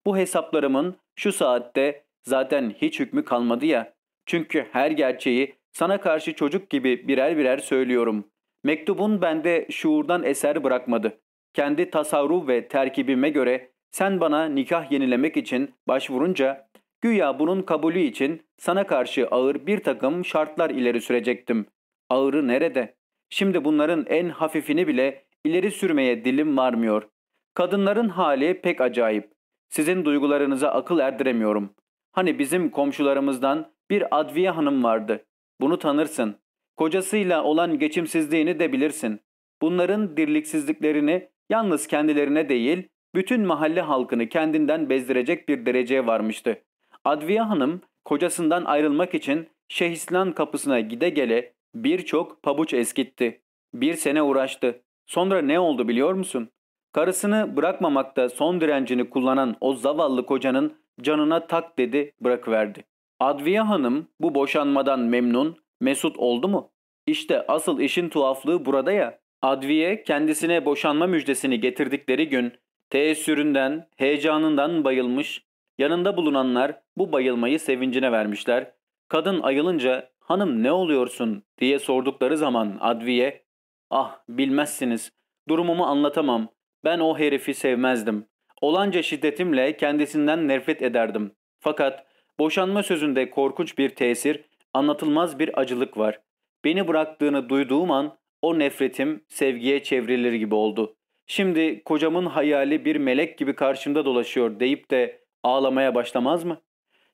Bu hesaplarımın şu saatte zaten hiç hükmü kalmadı ya. Çünkü her gerçeği sana karşı çocuk gibi birer birer söylüyorum. Mektubun bende şuurdan eser bırakmadı. Kendi tasavvur ve terkibime göre sen bana nikah yenilemek için başvurunca Güya bunun kabulü için sana karşı ağır bir takım şartlar ileri sürecektim. Ağırı nerede? Şimdi bunların en hafifini bile ileri sürmeye dilim varmıyor. Kadınların hali pek acayip. Sizin duygularınıza akıl erdiremiyorum. Hani bizim komşularımızdan bir Adviye Hanım vardı. Bunu tanırsın. Kocasıyla olan geçimsizliğini de bilirsin. Bunların dirliksizliklerini yalnız kendilerine değil, bütün mahalle halkını kendinden bezdirecek bir dereceye varmıştı. Adviye Hanım kocasından ayrılmak için Şehislan kapısına gide gele birçok pabuç eskitti. Bir sene uğraştı. Sonra ne oldu biliyor musun? Karısını bırakmamakta son direncini kullanan o zavallı kocanın canına tak dedi bırakıverdi. Adviye Hanım bu boşanmadan memnun, mesut oldu mu? İşte asıl işin tuhaflığı burada ya. Adviye kendisine boşanma müjdesini getirdikleri gün teessüründen, heyecanından bayılmış, Yanında bulunanlar bu bayılmayı sevincine vermişler. Kadın ayılınca hanım ne oluyorsun diye sordukları zaman Adviye ah bilmezsiniz durumumu anlatamam ben o herifi sevmezdim. Olanca şiddetimle kendisinden nefret ederdim. Fakat boşanma sözünde korkunç bir tesir, anlatılmaz bir acılık var. Beni bıraktığını duyduğum an o nefretim sevgiye çevrilir gibi oldu. Şimdi kocamın hayali bir melek gibi karşımda dolaşıyor deyip de Ağlamaya başlamaz mı?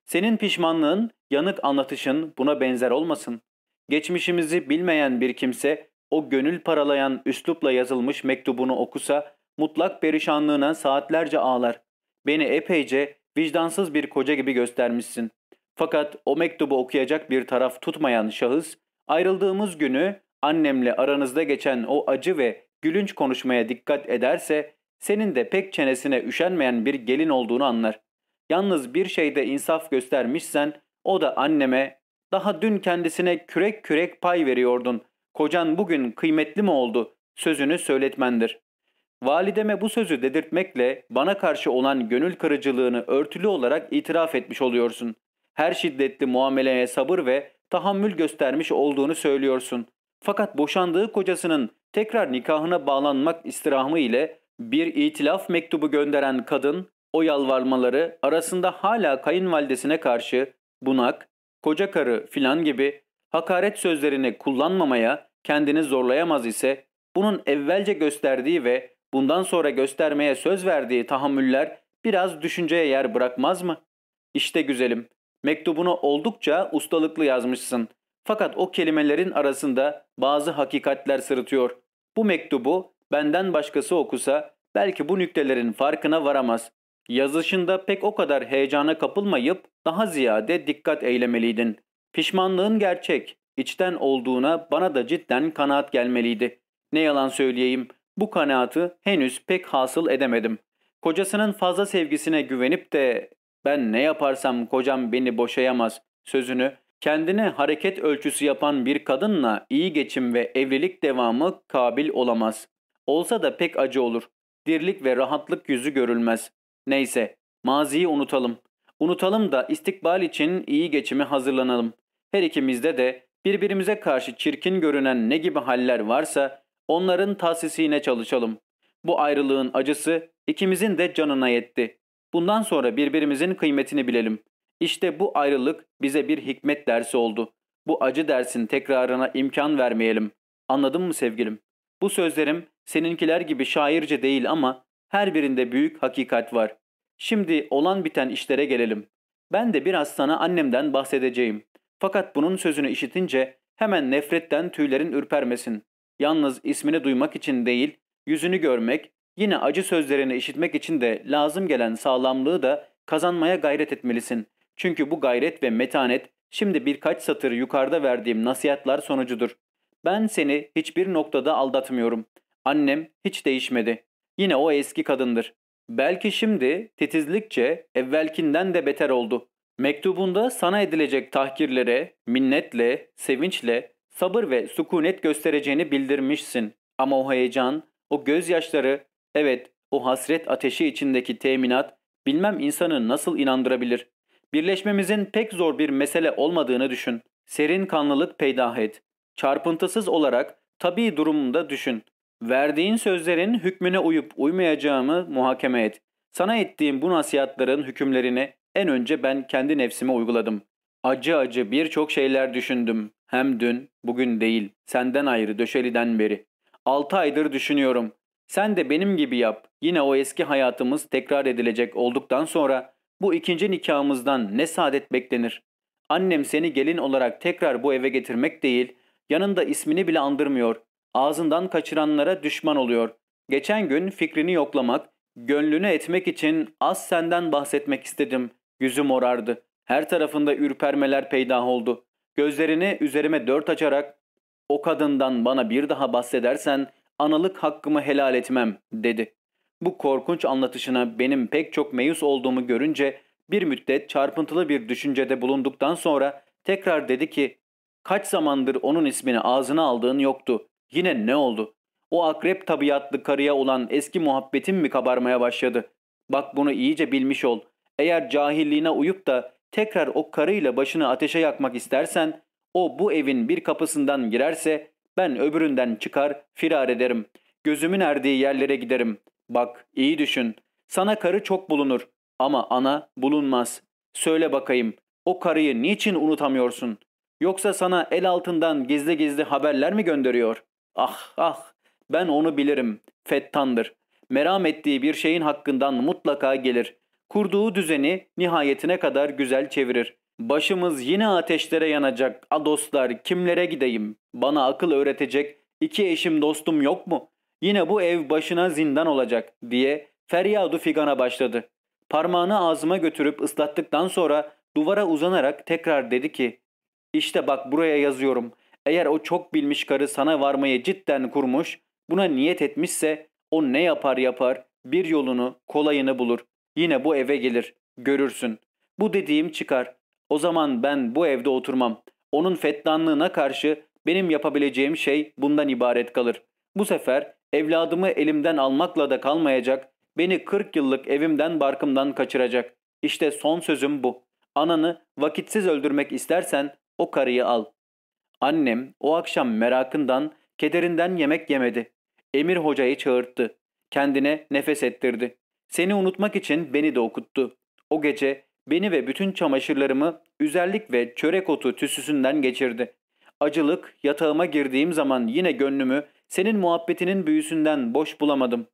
Senin pişmanlığın, yanık anlatışın buna benzer olmasın. Geçmişimizi bilmeyen bir kimse o gönül paralayan üslupla yazılmış mektubunu okusa mutlak perişanlığına saatlerce ağlar. Beni epeyce vicdansız bir koca gibi göstermişsin. Fakat o mektubu okuyacak bir taraf tutmayan şahıs ayrıldığımız günü annemle aranızda geçen o acı ve gülünç konuşmaya dikkat ederse senin de pek çenesine üşenmeyen bir gelin olduğunu anlar. Yalnız bir şeyde insaf göstermişsen o da anneme daha dün kendisine kürek kürek pay veriyordun. Kocan bugün kıymetli mi oldu? Sözünü söyletmendir. Valideme bu sözü dedirtmekle bana karşı olan gönül kırıcılığını örtülü olarak itiraf etmiş oluyorsun. Her şiddetli muameleye sabır ve tahammül göstermiş olduğunu söylüyorsun. Fakat boşandığı kocasının tekrar nikahına bağlanmak istirahmı ile bir itilaf mektubu gönderen kadın o yalvarmaları arasında hala kayınvalidesine karşı bunak, koca karı filan gibi hakaret sözlerini kullanmamaya kendini zorlayamaz ise bunun evvelce gösterdiği ve bundan sonra göstermeye söz verdiği tahammüller biraz düşünceye yer bırakmaz mı? İşte güzelim, mektubunu oldukça ustalıklı yazmışsın. Fakat o kelimelerin arasında bazı hakikatler sırıtıyor. Bu mektubu benden başkası okusa belki bu nüktelerin farkına varamaz. Yazışında pek o kadar heyecana kapılmayıp daha ziyade dikkat eylemeliydin. Pişmanlığın gerçek, içten olduğuna bana da cidden kanaat gelmeliydi. Ne yalan söyleyeyim, bu kanaatı henüz pek hasıl edemedim. Kocasının fazla sevgisine güvenip de ben ne yaparsam kocam beni boşayamaz sözünü kendine hareket ölçüsü yapan bir kadınla iyi geçim ve evlilik devamı kabil olamaz. Olsa da pek acı olur. Dirlik ve rahatlık yüzü görülmez. Neyse, maziyi unutalım. Unutalım da istikbal için iyi geçimi hazırlanalım. Her ikimizde de birbirimize karşı çirkin görünen ne gibi haller varsa onların tahsisine çalışalım. Bu ayrılığın acısı ikimizin de canına yetti. Bundan sonra birbirimizin kıymetini bilelim. İşte bu ayrılık bize bir hikmet dersi oldu. Bu acı dersin tekrarına imkan vermeyelim. Anladın mı sevgilim? Bu sözlerim seninkiler gibi şairce değil ama her birinde büyük hakikat var. Şimdi olan biten işlere gelelim. Ben de biraz sana annemden bahsedeceğim. Fakat bunun sözünü işitince hemen nefretten tüylerin ürpermesin. Yalnız ismini duymak için değil, yüzünü görmek, yine acı sözlerini işitmek için de lazım gelen sağlamlığı da kazanmaya gayret etmelisin. Çünkü bu gayret ve metanet şimdi birkaç satır yukarıda verdiğim nasihatlar sonucudur. Ben seni hiçbir noktada aldatmıyorum. Annem hiç değişmedi. Yine o eski kadındır. Belki şimdi titizlikçe evvelkinden de beter oldu. Mektubunda sana edilecek tahkirlere minnetle, sevinçle, sabır ve sükunet göstereceğini bildirmişsin. Ama o heyecan, o gözyaşları, evet o hasret ateşi içindeki teminat bilmem insanı nasıl inandırabilir. Birleşmemizin pek zor bir mesele olmadığını düşün. Serin kanlılık peydah et. Çarpıntısız olarak tabi durumunda düşün. Verdiğin sözlerin hükmüne uyup uymayacağımı muhakeme et. Sana ettiğim bu nasihatların hükümlerini en önce ben kendi nefsime uyguladım. Acı acı birçok şeyler düşündüm. Hem dün, bugün değil, senden ayrı döşeliden beri. Altı aydır düşünüyorum. Sen de benim gibi yap. Yine o eski hayatımız tekrar edilecek olduktan sonra bu ikinci nikahımızdan ne saadet beklenir? Annem seni gelin olarak tekrar bu eve getirmek değil, yanında ismini bile andırmıyor ağzından kaçıranlara düşman oluyor. Geçen gün fikrini yoklamak, gönlünü etmek için az senden bahsetmek istedim. Yüzü morardı. Her tarafında ürpermeler peydah oldu. Gözlerini üzerime dört açarak ''O kadından bana bir daha bahsedersen analık hakkımı helal etmem.'' dedi. Bu korkunç anlatışına benim pek çok meyus olduğumu görünce bir müddet çarpıntılı bir düşüncede bulunduktan sonra tekrar dedi ki ''Kaç zamandır onun ismini ağzına aldığın yoktu. Yine ne oldu? O akrep tabiatlı karıya olan eski muhabbetin mi kabarmaya başladı? Bak bunu iyice bilmiş ol. Eğer cahilliğine uyup da tekrar o karıyla başını ateşe yakmak istersen, o bu evin bir kapısından girerse ben öbüründen çıkar firar ederim. Gözümün erdiği yerlere giderim. Bak iyi düşün. Sana karı çok bulunur ama ana bulunmaz. Söyle bakayım o karıyı niçin unutamıyorsun? Yoksa sana el altından gizli gizli haberler mi gönderiyor?'' Ah ah ben onu bilirim. Fettandır. Meram ettiği bir şeyin hakkından mutlaka gelir. Kurduğu düzeni nihayetine kadar güzel çevirir. Başımız yine ateşlere yanacak. A dostlar kimlere gideyim? Bana akıl öğretecek iki eşim dostum yok mu? Yine bu ev başına zindan olacak diye feryadu figana başladı. Parmağını ağzıma götürüp ıslattıktan sonra duvara uzanarak tekrar dedi ki İşte bak buraya yazıyorum. Eğer o çok bilmiş karı sana varmaya cidden kurmuş, buna niyet etmişse o ne yapar yapar bir yolunu, kolayını bulur. Yine bu eve gelir, görürsün. Bu dediğim çıkar. O zaman ben bu evde oturmam. Onun fettanlığına karşı benim yapabileceğim şey bundan ibaret kalır. Bu sefer evladımı elimden almakla da kalmayacak, beni 40 yıllık evimden barkımdan kaçıracak. İşte son sözüm bu. Ananı vakitsiz öldürmek istersen o karıyı al. Annem o akşam merakından, kederinden yemek yemedi. Emir hocayı çağırttı. Kendine nefes ettirdi. Seni unutmak için beni de okuttu. O gece beni ve bütün çamaşırlarımı üzerlik ve çörek otu tüsüsünden geçirdi. Acılık yatağıma girdiğim zaman yine gönlümü senin muhabbetinin büyüsünden boş bulamadım.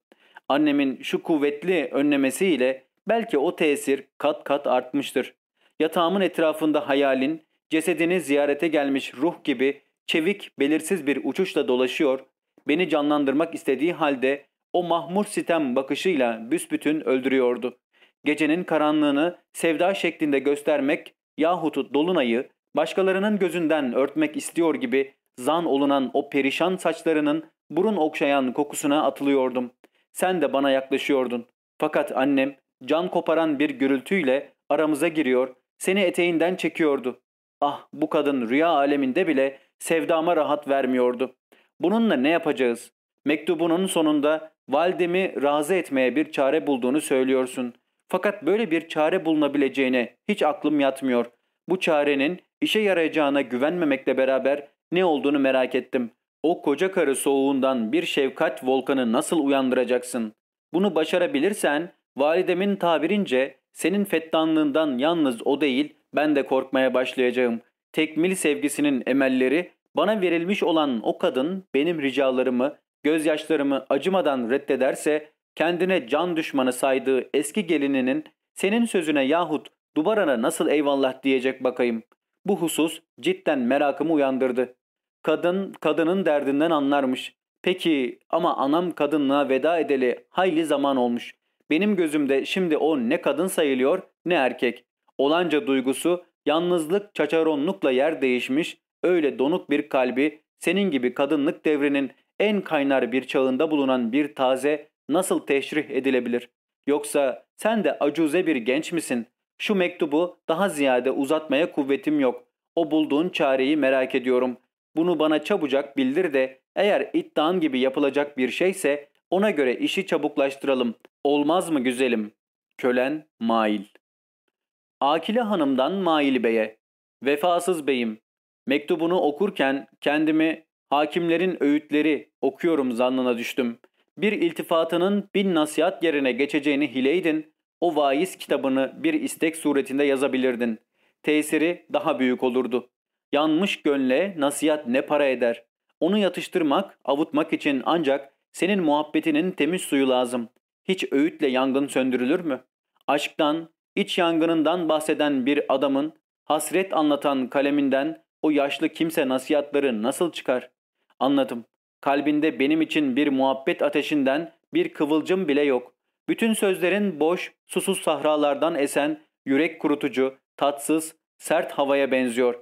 Annemin şu kuvvetli önlemesiyle belki o tesir kat kat artmıştır. Yatağımın etrafında hayalin, Cesedini ziyarete gelmiş ruh gibi çevik, belirsiz bir uçuşla dolaşıyor, beni canlandırmak istediği halde o mahmur sitem bakışıyla büsbütün öldürüyordu. Gecenin karanlığını sevda şeklinde göstermek yahut dolunayı başkalarının gözünden örtmek istiyor gibi zan olunan o perişan saçlarının burun okşayan kokusuna atılıyordum. Sen de bana yaklaşıyordun. Fakat annem can koparan bir gürültüyle aramıza giriyor, seni eteğinden çekiyordu. Ah bu kadın rüya aleminde bile sevdama rahat vermiyordu. Bununla ne yapacağız? Mektubunun sonunda Valdemi razı etmeye bir çare bulduğunu söylüyorsun. Fakat böyle bir çare bulunabileceğine hiç aklım yatmıyor. Bu çarenin işe yarayacağına güvenmemekle beraber ne olduğunu merak ettim. O koca karı soğuğundan bir şefkat volkanı nasıl uyandıracaksın? Bunu başarabilirsen validemin tabirince senin fettanlığından yalnız o değil ben de korkmaya başlayacağım. Tekmil sevgisinin emelleri bana verilmiş olan o kadın benim ricalarımı, gözyaşlarımı acımadan reddederse kendine can düşmanı saydığı eski gelininin senin sözüne yahut dubarana nasıl eyvallah diyecek bakayım. Bu husus cidden merakımı uyandırdı. Kadın, kadının derdinden anlarmış. Peki ama anam kadınlığa veda edeli hayli zaman olmuş. Benim gözümde şimdi o ne kadın sayılıyor ne erkek. Olanca duygusu yalnızlık çaçaronlukla yer değişmiş, öyle donuk bir kalbi senin gibi kadınlık devrinin en kaynar bir çağında bulunan bir taze nasıl teşrih edilebilir? Yoksa sen de acuze bir genç misin? Şu mektubu daha ziyade uzatmaya kuvvetim yok. O bulduğun çareyi merak ediyorum. Bunu bana çabucak bildir de eğer iddian gibi yapılacak bir şeyse ona göre işi çabuklaştıralım. Olmaz mı güzelim? Kölen Mail Akile Hanım'dan Mail Bey'e. Vefasız beyim. Mektubunu okurken kendimi hakimlerin öğütleri okuyorum zannına düştüm. Bir iltifatının bin nasihat yerine geçeceğini hileydin. O vaiz kitabını bir istek suretinde yazabilirdin. Tesiri daha büyük olurdu. Yanmış gönle nasihat ne para eder. Onu yatıştırmak, avutmak için ancak senin muhabbetinin temiz suyu lazım. Hiç öğütle yangın söndürülür mü? Aşktan, iç yangınından bahseden bir adamın hasret anlatan kaleminden o yaşlı kimse nasihatları nasıl çıkar? Anladım. Kalbinde benim için bir muhabbet ateşinden bir kıvılcım bile yok. Bütün sözlerin boş, susuz sahralardan esen, yürek kurutucu, tatsız, sert havaya benziyor.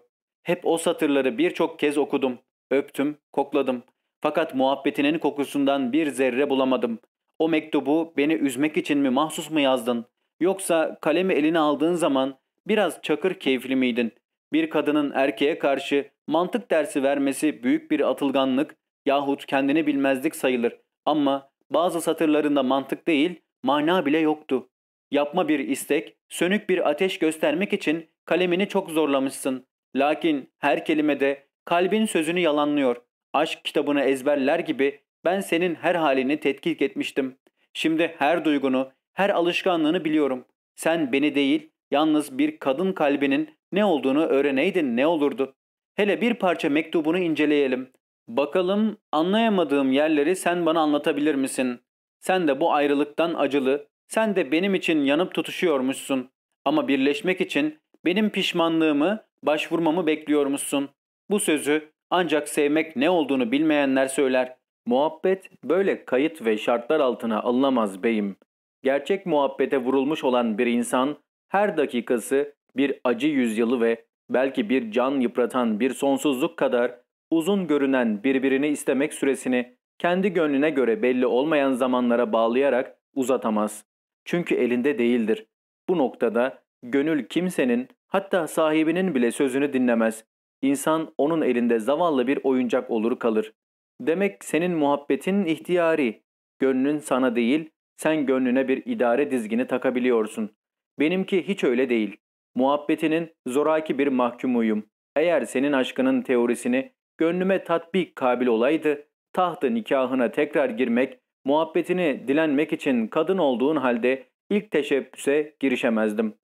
Hep o satırları birçok kez okudum, öptüm, kokladım. Fakat muhabbetinin kokusundan bir zerre bulamadım. O mektubu beni üzmek için mi mahsus mu yazdın? Yoksa kalemi eline aldığın zaman biraz çakır keyifli miydin? Bir kadının erkeğe karşı mantık dersi vermesi büyük bir atılganlık yahut kendini bilmezlik sayılır. Ama bazı satırlarında mantık değil, mana bile yoktu. Yapma bir istek, sönük bir ateş göstermek için kalemini çok zorlamışsın. Lakin her kelimede kalbin sözünü yalanlıyor. Aşk kitabını ezberler gibi ben senin her halini tetkik etmiştim. Şimdi her duygunu, her alışkanlığını biliyorum. Sen beni değil, yalnız bir kadın kalbinin ne olduğunu öğreneydin ne olurdu. Hele bir parça mektubunu inceleyelim. Bakalım anlayamadığım yerleri sen bana anlatabilir misin? Sen de bu ayrılıktan acılı, sen de benim için yanıp tutuşuyormuşsun. Ama birleşmek için benim pişmanlığımı, başvurmamı bekliyormuşsun. Bu sözü ancak sevmek ne olduğunu bilmeyenler söyler. Muhabbet böyle kayıt ve şartlar altına alınamaz beyim gerçek muhabbete vurulmuş olan bir insan her dakikası bir acı yüzyılı ve belki bir can yıpratan bir sonsuzluk kadar uzun görünen birbirini istemek süresini kendi gönlüne göre belli olmayan zamanlara bağlayarak uzatamaz. Çünkü elinde değildir. Bu noktada gönül kimsenin hatta sahibinin bile sözünü dinlemez. İnsan onun elinde zavallı bir oyuncak olur kalır. Demek senin muhabbetin ihtiyari. Gönlün sana değil sen gönlüne bir idare dizgini takabiliyorsun. Benimki hiç öyle değil. Muhabbetinin zoraki bir mahkumuyum. Eğer senin aşkının teorisini gönlüme tatbik kabil olaydı, tahtı nikahına tekrar girmek, muhabbetini dilenmek için kadın olduğun halde ilk teşebbüse girişemezdim.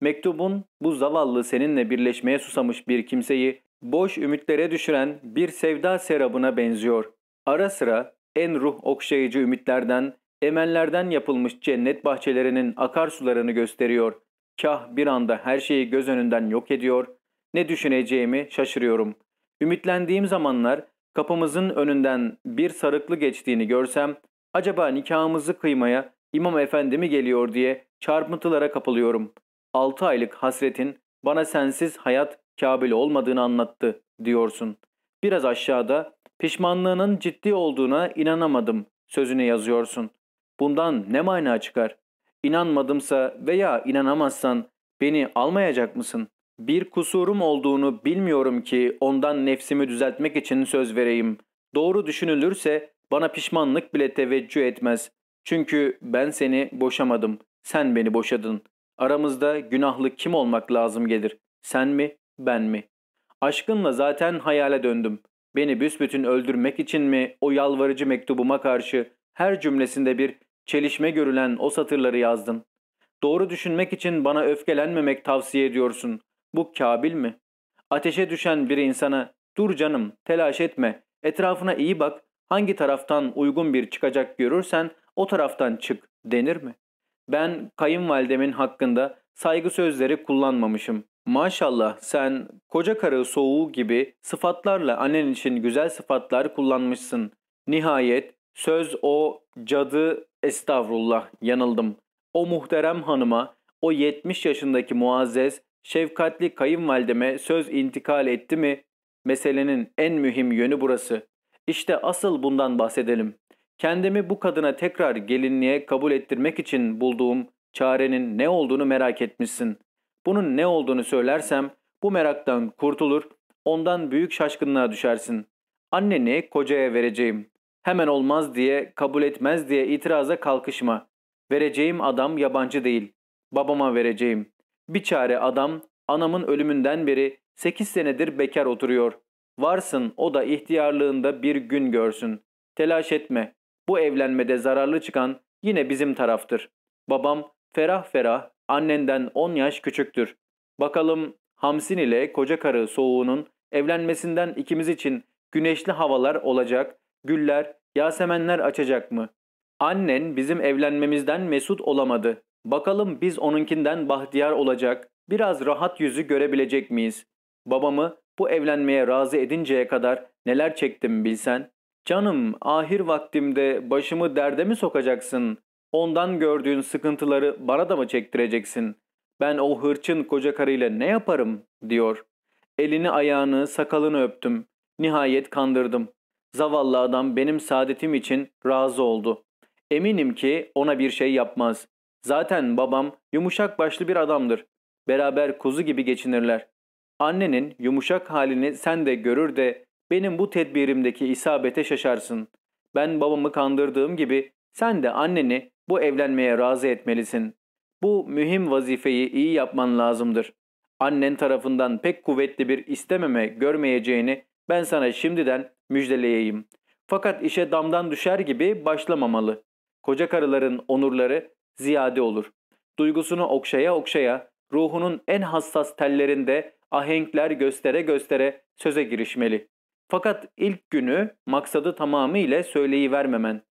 Mektubun bu zavallı seninle birleşmeye susamış bir kimseyi boş ümitlere düşüren bir sevda serabına benziyor. Ara sıra en ruh okşayıcı ümitlerden Demenlerden yapılmış cennet bahçelerinin akarsularını gösteriyor. Kah bir anda her şeyi göz önünden yok ediyor. Ne düşüneceğimi şaşırıyorum. Ümitlendiğim zamanlar kapımızın önünden bir sarıklı geçtiğini görsem acaba nikahımızı kıymaya imam efendi mi geliyor diye çarpıntılara kapılıyorum. Altı aylık hasretin bana sensiz hayat kabil olmadığını anlattı diyorsun. Biraz aşağıda pişmanlığının ciddi olduğuna inanamadım sözüne yazıyorsun. Bundan ne mana çıkar? İnanmadımsa veya inanamazsan beni almayacak mısın? Bir kusurum olduğunu bilmiyorum ki ondan nefsimi düzeltmek için söz vereyim. Doğru düşünülürse bana pişmanlık bile teveccüh etmez. Çünkü ben seni boşamadım. Sen beni boşadın. Aramızda günahlı kim olmak lazım gelir? Sen mi, ben mi? Aşkınla zaten hayale döndüm. Beni büsbütün öldürmek için mi o yalvarıcı mektubuma karşı her cümlesinde bir Çelişme görülen o satırları yazdın. Doğru düşünmek için bana öfkelenmemek tavsiye ediyorsun. Bu kabil mi? Ateşe düşen bir insana dur canım telaş etme etrafına iyi bak hangi taraftan uygun bir çıkacak görürsen o taraftan çık denir mi? Ben kayınvalidemin hakkında saygı sözleri kullanmamışım. Maşallah sen koca karı soğuğu gibi sıfatlarla annen için güzel sıfatlar kullanmışsın. Nihayet Söz o cadı estağfurullah yanıldım. O muhterem hanıma, o 70 yaşındaki muazzez, şefkatli kayınvalideme söz intikal etti mi? Meselenin en mühim yönü burası. İşte asıl bundan bahsedelim. Kendimi bu kadına tekrar gelinliğe kabul ettirmek için bulduğum çarenin ne olduğunu merak etmişsin. Bunun ne olduğunu söylersem bu meraktan kurtulur, ondan büyük şaşkınlığa düşersin. Anneni kocaya vereceğim hemen olmaz diye, kabul etmez diye itiraza kalkışma. Vereceğim adam yabancı değil. Babama vereceğim. Bir çare adam anamın ölümünden beri 8 senedir bekar oturuyor. Varsın o da ihtiyarlığında bir gün görsün. Telaş etme. Bu evlenmede zararlı çıkan yine bizim taraftır. Babam ferah ferah annenden 10 yaş küçüktür. Bakalım Hamsin ile koca karı soğuğunun evlenmesinden ikimiz için güneşli havalar olacak güller, yasemenler açacak mı? Annen bizim evlenmemizden mesut olamadı. Bakalım biz onunkinden bahtiyar olacak, biraz rahat yüzü görebilecek miyiz? Babamı bu evlenmeye razı edinceye kadar neler çektim bilsen. Canım ahir vaktimde başımı derde mi sokacaksın? Ondan gördüğün sıkıntıları bana da mı çektireceksin? Ben o hırçın koca karıyla ne yaparım? diyor. Elini ayağını sakalını öptüm. Nihayet kandırdım zavallı adam benim saadetim için razı oldu. Eminim ki ona bir şey yapmaz. Zaten babam yumuşak başlı bir adamdır. Beraber kuzu gibi geçinirler. Annenin yumuşak halini sen de görür de benim bu tedbirimdeki isabete şaşarsın. Ben babamı kandırdığım gibi sen de anneni bu evlenmeye razı etmelisin. Bu mühim vazifeyi iyi yapman lazımdır. Annen tarafından pek kuvvetli bir istememe görmeyeceğini ben sana şimdiden müjdeleyeyim. Fakat işe damdan düşer gibi başlamamalı. Koca karıların onurları ziyade olur. Duygusunu okşaya okşaya, ruhunun en hassas tellerinde ahenkler göstere göstere söze girişmeli. Fakat ilk günü maksadı tamamıyla söyleyivermemen.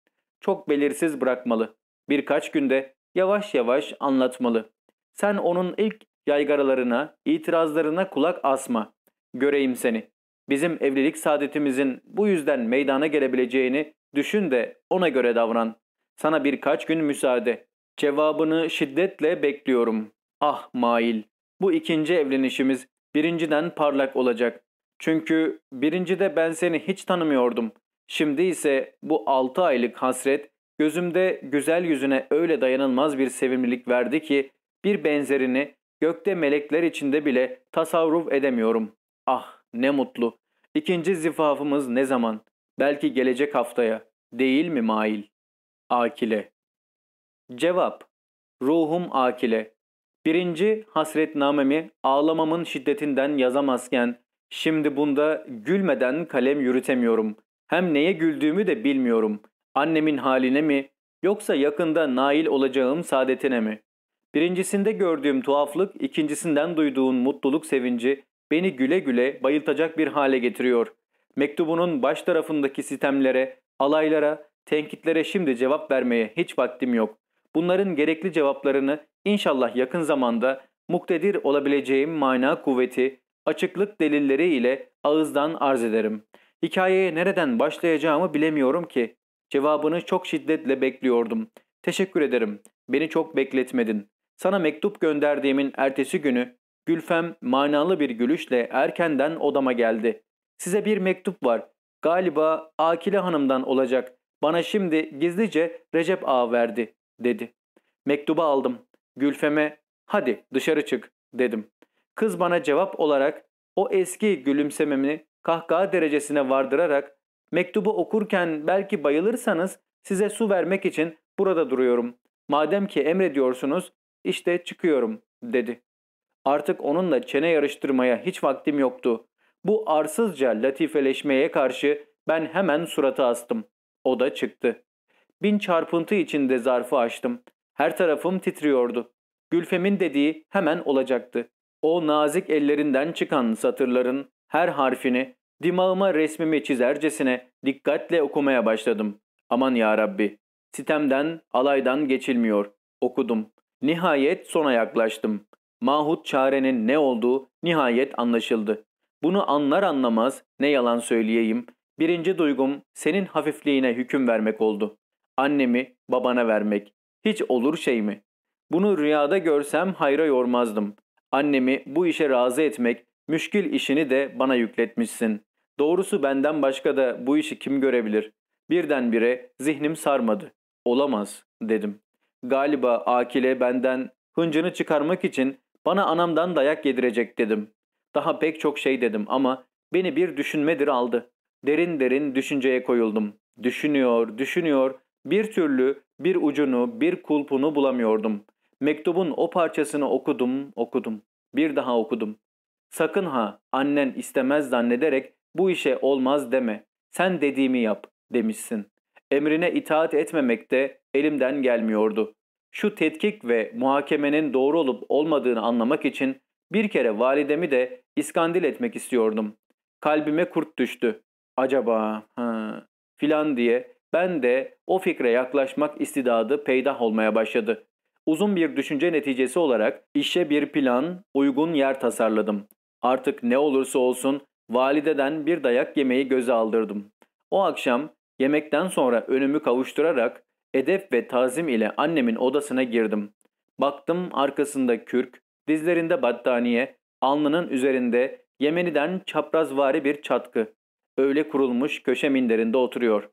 Çok belirsiz bırakmalı. Birkaç günde yavaş yavaş anlatmalı. Sen onun ilk yaygaralarına, itirazlarına kulak asma. Göreyim seni. Bizim evlilik saadetimizin bu yüzden meydana gelebileceğini düşün de ona göre davran. Sana birkaç gün müsaade. Cevabını şiddetle bekliyorum. Ah Mail, bu ikinci evlenişimiz birinciden parlak olacak. Çünkü birincide ben seni hiç tanımıyordum. Şimdi ise bu altı aylık hasret gözümde güzel yüzüne öyle dayanılmaz bir sevimlilik verdi ki bir benzerini gökte melekler içinde bile tasavvur edemiyorum. Ah ne mutlu. İkinci zifafımız ne zaman? Belki gelecek haftaya. Değil mi Mail? Akile. Cevap. Ruhum akile. Birinci hasretnamemi ağlamamın şiddetinden yazamazken, şimdi bunda gülmeden kalem yürütemiyorum. Hem neye güldüğümü de bilmiyorum. Annemin haline mi, yoksa yakında nail olacağım saadetine mi? Birincisinde gördüğüm tuhaflık, ikincisinden duyduğun mutluluk sevinci beni güle güle bayıltacak bir hale getiriyor. Mektubunun baş tarafındaki sistemlere, alaylara, tenkitlere şimdi cevap vermeye hiç vaktim yok. Bunların gerekli cevaplarını inşallah yakın zamanda muktedir olabileceğim mana kuvveti, açıklık delilleri ile ağızdan arz ederim. Hikayeye nereden başlayacağımı bilemiyorum ki. Cevabını çok şiddetle bekliyordum. Teşekkür ederim. Beni çok bekletmedin. Sana mektup gönderdiğimin ertesi günü Gülfem manalı bir gülüşle erkenden odama geldi. Size bir mektup var. Galiba Akile Hanım'dan olacak. Bana şimdi gizlice Recep Ağa verdi, dedi. Mektubu aldım. Gülfem'e hadi dışarı çık, dedim. Kız bana cevap olarak o eski gülümsememi kahkaha derecesine vardırarak mektubu okurken belki bayılırsanız size su vermek için burada duruyorum. Madem ki emrediyorsunuz işte çıkıyorum, dedi. Artık onunla çene yarıştırmaya hiç vaktim yoktu. Bu arsızca latifeleşmeye karşı ben hemen suratı astım. O da çıktı. Bin çarpıntı içinde zarfı açtım. Her tarafım titriyordu. Gülfem'in dediği hemen olacaktı. O nazik ellerinden çıkan satırların her harfini dimağıma resmimi çizercesine dikkatle okumaya başladım. Aman ya Rabbi. Sitemden, alaydan geçilmiyor. Okudum. Nihayet sona yaklaştım. Mahut çarenin ne olduğu nihayet anlaşıldı. Bunu anlar anlamaz ne yalan söyleyeyim. Birinci duygum senin hafifliğine hüküm vermek oldu. Annemi babana vermek. Hiç olur şey mi? Bunu rüyada görsem hayra yormazdım. Annemi bu işe razı etmek, müşkil işini de bana yükletmişsin. Doğrusu benden başka da bu işi kim görebilir? Birdenbire zihnim sarmadı. Olamaz dedim. Galiba Akile benden hıncını çıkarmak için bana anamdan dayak yedirecek dedim. Daha pek çok şey dedim ama beni bir düşünmedir aldı. Derin derin düşünceye koyuldum. Düşünüyor, düşünüyor, bir türlü bir ucunu, bir kulpunu bulamıyordum. Mektubun o parçasını okudum, okudum. Bir daha okudum. Sakın ha annen istemez zannederek bu işe olmaz deme. Sen dediğimi yap demişsin. Emrine itaat etmemek de elimden gelmiyordu şu tetkik ve muhakemenin doğru olup olmadığını anlamak için bir kere validemi de iskandil etmek istiyordum. Kalbime kurt düştü. Acaba ha, filan diye ben de o fikre yaklaşmak istidadı peydah olmaya başladı. Uzun bir düşünce neticesi olarak işe bir plan, uygun yer tasarladım. Artık ne olursa olsun valideden bir dayak yemeyi göze aldırdım. O akşam yemekten sonra önümü kavuşturarak Edep ve tazim ile annemin odasına girdim. Baktım arkasında kürk, dizlerinde battaniye, alnının üzerinde Yemeni'den çaprazvari bir çatkı. Öyle kurulmuş köşe minderinde oturuyor.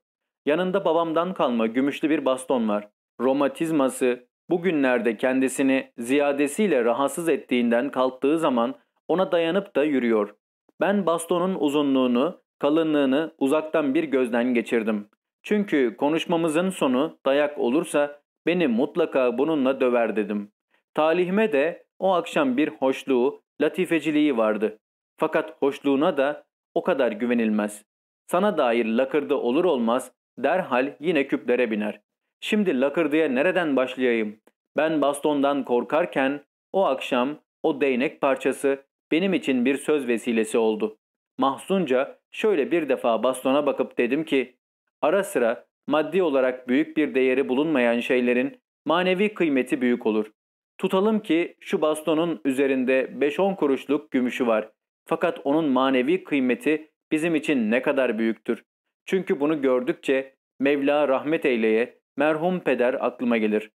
Yanında babamdan kalma gümüşlü bir baston var. Romatizması bugünlerde kendisini ziyadesiyle rahatsız ettiğinden kalktığı zaman ona dayanıp da yürüyor. Ben bastonun uzunluğunu, kalınlığını uzaktan bir gözden geçirdim. Çünkü konuşmamızın sonu dayak olursa beni mutlaka bununla döver dedim. Talihime de o akşam bir hoşluğu, latifeciliği vardı. Fakat hoşluğuna da o kadar güvenilmez. Sana dair lakırdı olur olmaz derhal yine küplere biner. Şimdi lakırdıya nereden başlayayım? Ben bastondan korkarken o akşam o değnek parçası benim için bir söz vesilesi oldu. Mahzunca şöyle bir defa bastona bakıp dedim ki Ara sıra maddi olarak büyük bir değeri bulunmayan şeylerin manevi kıymeti büyük olur. Tutalım ki şu bastonun üzerinde 5-10 kuruşluk gümüşü var. Fakat onun manevi kıymeti bizim için ne kadar büyüktür. Çünkü bunu gördükçe Mevla rahmet eyleye merhum peder aklıma gelir.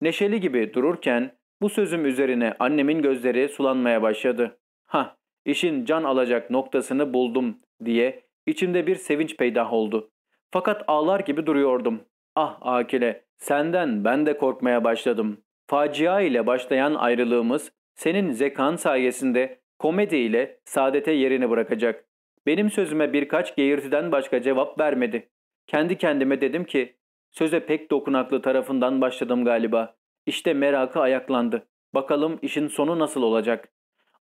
Neşeli gibi dururken bu sözüm üzerine annemin gözleri sulanmaya başladı. Ha, işin can alacak noktasını buldum diye içimde bir sevinç peydah oldu. Fakat ağlar gibi duruyordum. Ah Akile, senden ben de korkmaya başladım. Facia ile başlayan ayrılığımız senin zekan sayesinde komedi ile saadete yerini bırakacak. Benim sözüme birkaç geğirtiden başka cevap vermedi. Kendi kendime dedim ki, söze pek dokunaklı tarafından başladım galiba. İşte merakı ayaklandı. Bakalım işin sonu nasıl olacak?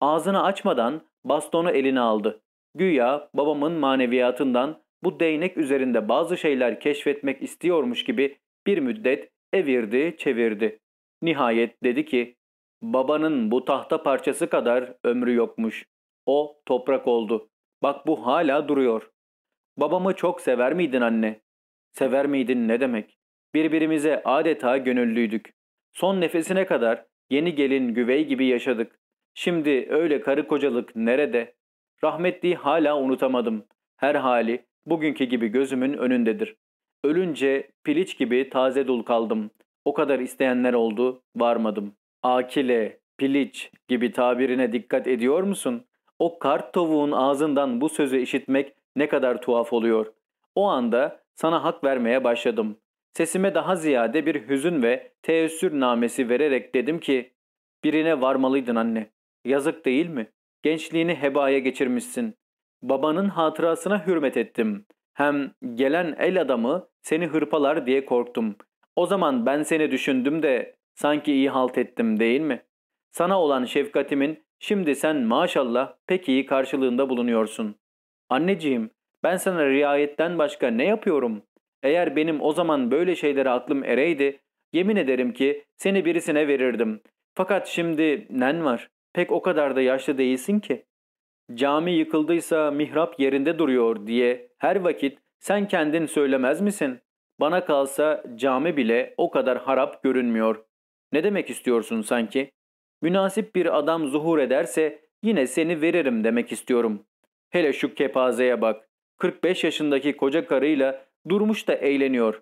Ağzını açmadan bastonu eline aldı. Güya babamın maneviyatından bu değnek üzerinde bazı şeyler keşfetmek istiyormuş gibi bir müddet evirdi çevirdi. Nihayet dedi ki babanın bu tahta parçası kadar ömrü yokmuş. O toprak oldu. Bak bu hala duruyor. Babamı çok sever miydin anne? Sever miydin ne demek? Birbirimize adeta gönüllüydük. Son nefesine kadar yeni gelin güvey gibi yaşadık. Şimdi öyle karı kocalık nerede? Rahmetliyi hala unutamadım. Her hali, bugünkü gibi gözümün önündedir. Ölünce piliç gibi taze dul kaldım. O kadar isteyenler oldu, varmadım. Akile, piliç gibi tabirine dikkat ediyor musun? O kart tavuğun ağzından bu sözü işitmek ne kadar tuhaf oluyor. O anda sana hak vermeye başladım. Sesime daha ziyade bir hüzün ve teessür namesi vererek dedim ki, birine varmalıydın anne. Yazık değil mi? Gençliğini hebaya geçirmişsin. Babanın hatırasına hürmet ettim. Hem gelen el adamı seni hırpalar diye korktum. O zaman ben seni düşündüm de sanki iyi halt ettim değil mi? Sana olan şefkatimin şimdi sen maşallah pek iyi karşılığında bulunuyorsun. Anneciğim ben sana riayetten başka ne yapıyorum? Eğer benim o zaman böyle şeylere aklım ereydi yemin ederim ki seni birisine verirdim. Fakat şimdi nen var pek o kadar da yaşlı değilsin ki cami yıkıldıysa mihrap yerinde duruyor diye her vakit sen kendin söylemez misin? Bana kalsa cami bile o kadar harap görünmüyor. Ne demek istiyorsun sanki? Münasip bir adam zuhur ederse yine seni veririm demek istiyorum. Hele şu kepazeye bak. 45 yaşındaki koca karıyla durmuş da eğleniyor.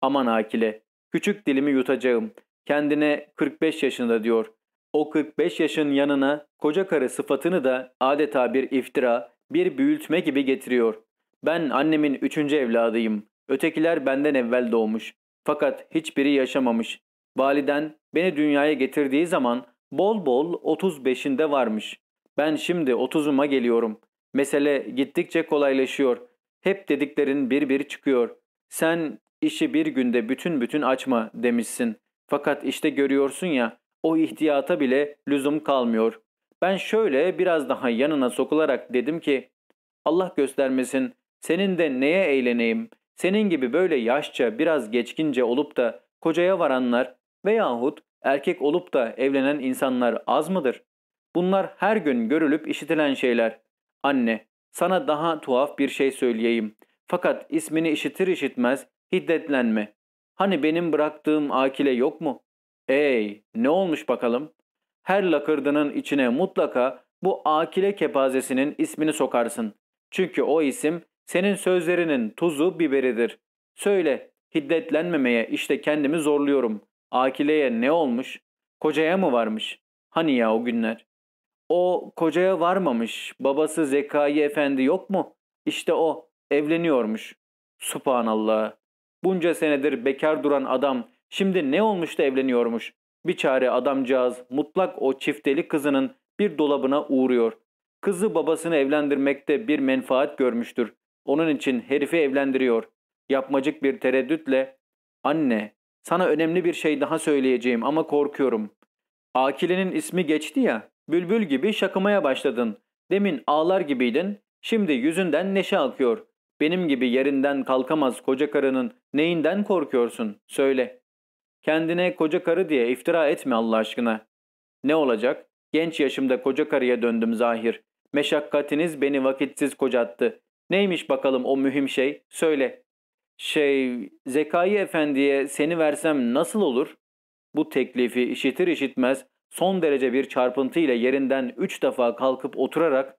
Aman Akile, küçük dilimi yutacağım. Kendine 45 yaşında diyor. O 45 yaşın yanına koca karı sıfatını da adeta bir iftira, bir büyütme gibi getiriyor. Ben annemin üçüncü evladıyım. Ötekiler benden evvel doğmuş. Fakat hiçbiri yaşamamış. Validen beni dünyaya getirdiği zaman bol bol 35'inde varmış. Ben şimdi 30'uma geliyorum. Mesele gittikçe kolaylaşıyor. Hep dediklerin bir bir çıkıyor. Sen işi bir günde bütün bütün açma demişsin. Fakat işte görüyorsun ya o ihtiyata bile lüzum kalmıyor. Ben şöyle biraz daha yanına sokularak dedim ki Allah göstermesin senin de neye eğleneyim? Senin gibi böyle yaşça biraz geçkince olup da kocaya varanlar veyahut erkek olup da evlenen insanlar az mıdır? Bunlar her gün görülüp işitilen şeyler. Anne, sana daha tuhaf bir şey söyleyeyim. Fakat ismini işitir işitmez hiddetlenme. Hani benim bıraktığım akile yok mu? Ey ne olmuş bakalım? Her lakırdının içine mutlaka bu akile kepazesinin ismini sokarsın. Çünkü o isim senin sözlerinin tuzu biberidir. Söyle hiddetlenmemeye işte kendimi zorluyorum. Akileye ne olmuş? Kocaya mı varmış? Hani ya o günler? O kocaya varmamış. Babası Zekai Efendi yok mu? İşte o evleniyormuş. Subhanallah. Bunca senedir bekar duran adam Şimdi ne olmuş da evleniyormuş. Bir çare adamcağız mutlak o çifteli kızının bir dolabına uğruyor. Kızı babasını evlendirmekte bir menfaat görmüştür. Onun için herifi evlendiriyor. Yapmacık bir tereddütle ''Anne, sana önemli bir şey daha söyleyeceğim ama korkuyorum. Akile'nin ismi geçti ya, bülbül gibi şakımaya başladın. Demin ağlar gibiydin, şimdi yüzünden neşe akıyor. Benim gibi yerinden kalkamaz koca karının neyinden korkuyorsun? Söyle.'' Kendine koca karı diye iftira etme Allah aşkına. Ne olacak? Genç yaşımda koca karıya döndüm zahir. Meşakkatiniz beni vakitsiz kocattı. Neymiş bakalım o mühim şey? Söyle. Şey, Zekai Efendi'ye seni versem nasıl olur? Bu teklifi işitir işitmez son derece bir çarpıntı ile yerinden üç defa kalkıp oturarak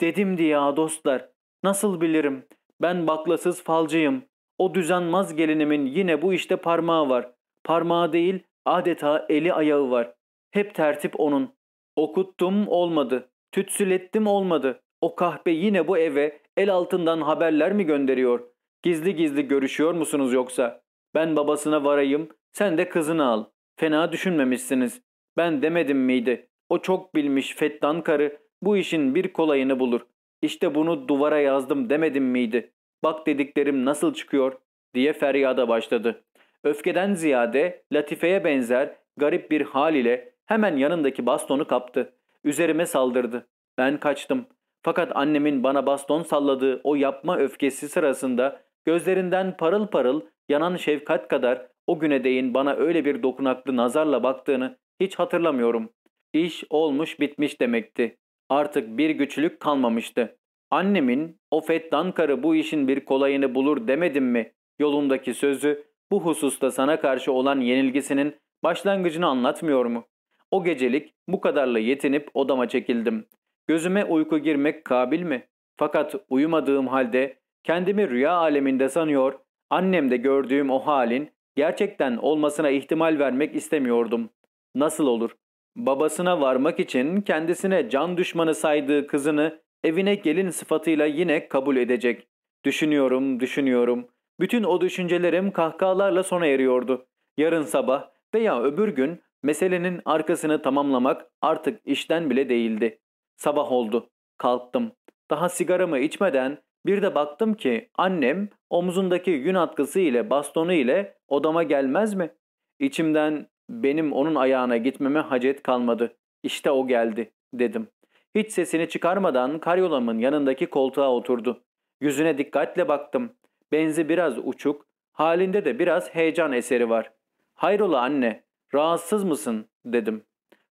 ''Dedim diye ya dostlar, nasıl bilirim? Ben baklasız falcıyım. O düzenmaz gelinimin yine bu işte parmağı var. Parmağı değil adeta eli ayağı var. Hep tertip onun. Okuttum olmadı. Tütsülettim olmadı. O kahpe yine bu eve el altından haberler mi gönderiyor? Gizli gizli görüşüyor musunuz yoksa? Ben babasına varayım, sen de kızını al. Fena düşünmemişsiniz. Ben demedim miydi? O çok bilmiş fettan karı bu işin bir kolayını bulur. İşte bunu duvara yazdım demedim miydi? Bak dediklerim nasıl çıkıyor diye feryada başladı. Öfkeden ziyade latifeye benzer garip bir hal ile hemen yanındaki bastonu kaptı. Üzerime saldırdı. Ben kaçtım. Fakat annemin bana baston salladığı o yapma öfkesi sırasında gözlerinden parıl parıl yanan şefkat kadar o güne değin bana öyle bir dokunaklı nazarla baktığını hiç hatırlamıyorum. İş olmuş bitmiş demekti. Artık bir güçlük kalmamıştı. Annemin o fettan karı bu işin bir kolayını bulur demedim mi yolundaki sözü bu hususta sana karşı olan yenilgisinin başlangıcını anlatmıyor mu? O gecelik bu kadarla yetinip odama çekildim. Gözüme uyku girmek kabil mi? Fakat uyumadığım halde kendimi rüya aleminde sanıyor, annemde gördüğüm o halin gerçekten olmasına ihtimal vermek istemiyordum. Nasıl olur? Babasına varmak için kendisine can düşmanı saydığı kızını evine gelin sıfatıyla yine kabul edecek. Düşünüyorum, düşünüyorum. Bütün o düşüncelerim kahkahalarla sona eriyordu. Yarın sabah veya öbür gün meselenin arkasını tamamlamak artık işten bile değildi. Sabah oldu. Kalktım. Daha sigaramı içmeden bir de baktım ki annem omzundaki yün atkısı ile bastonu ile odama gelmez mi? İçimden benim onun ayağına gitmeme hacet kalmadı. İşte o geldi dedim. Hiç sesini çıkarmadan karyolamın yanındaki koltuğa oturdu. Yüzüne dikkatle baktım. Benzi biraz uçuk, halinde de biraz heyecan eseri var. Hayrola anne, rahatsız mısın dedim.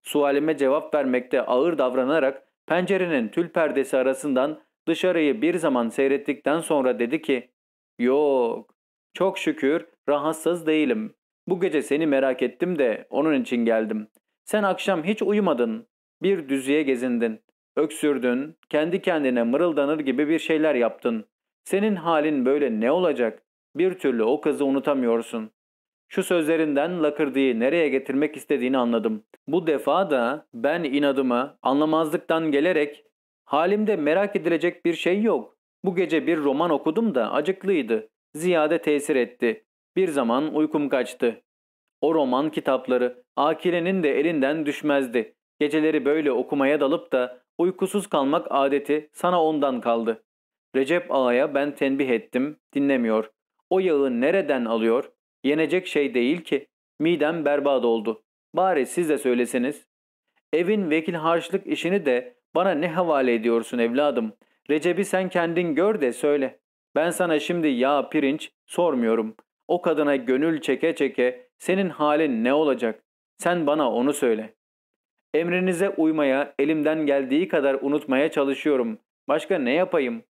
Sualime cevap vermekte ağır davranarak pencerenin tül perdesi arasından dışarıyı bir zaman seyrettikten sonra dedi ki ''Yok, çok şükür rahatsız değilim. Bu gece seni merak ettim de onun için geldim. Sen akşam hiç uyumadın, bir düzüye gezindin, öksürdün, kendi kendine mırıldanır gibi bir şeyler yaptın. Senin halin böyle ne olacak? Bir türlü o kızı unutamıyorsun. Şu sözlerinden Lakırdı'yı nereye getirmek istediğini anladım. Bu defa da ben inadıma, anlamazlıktan gelerek halimde merak edilecek bir şey yok. Bu gece bir roman okudum da acıklıydı. Ziyade tesir etti. Bir zaman uykum kaçtı. O roman kitapları Akile'nin de elinden düşmezdi. Geceleri böyle okumaya dalıp da uykusuz kalmak adeti sana ondan kaldı. Recep Ağa'ya ben tenbih ettim, dinlemiyor. O yağı nereden alıyor? Yenecek şey değil ki. Midem berbat oldu. Bari siz de söyleseniz. Evin vekil harçlık işini de bana ne havale ediyorsun evladım? Recep'i sen kendin gör de söyle. Ben sana şimdi yağ pirinç sormuyorum. O kadına gönül çeke çeke senin halin ne olacak? Sen bana onu söyle. Emrinize uymaya, elimden geldiği kadar unutmaya çalışıyorum. Başka ne yapayım?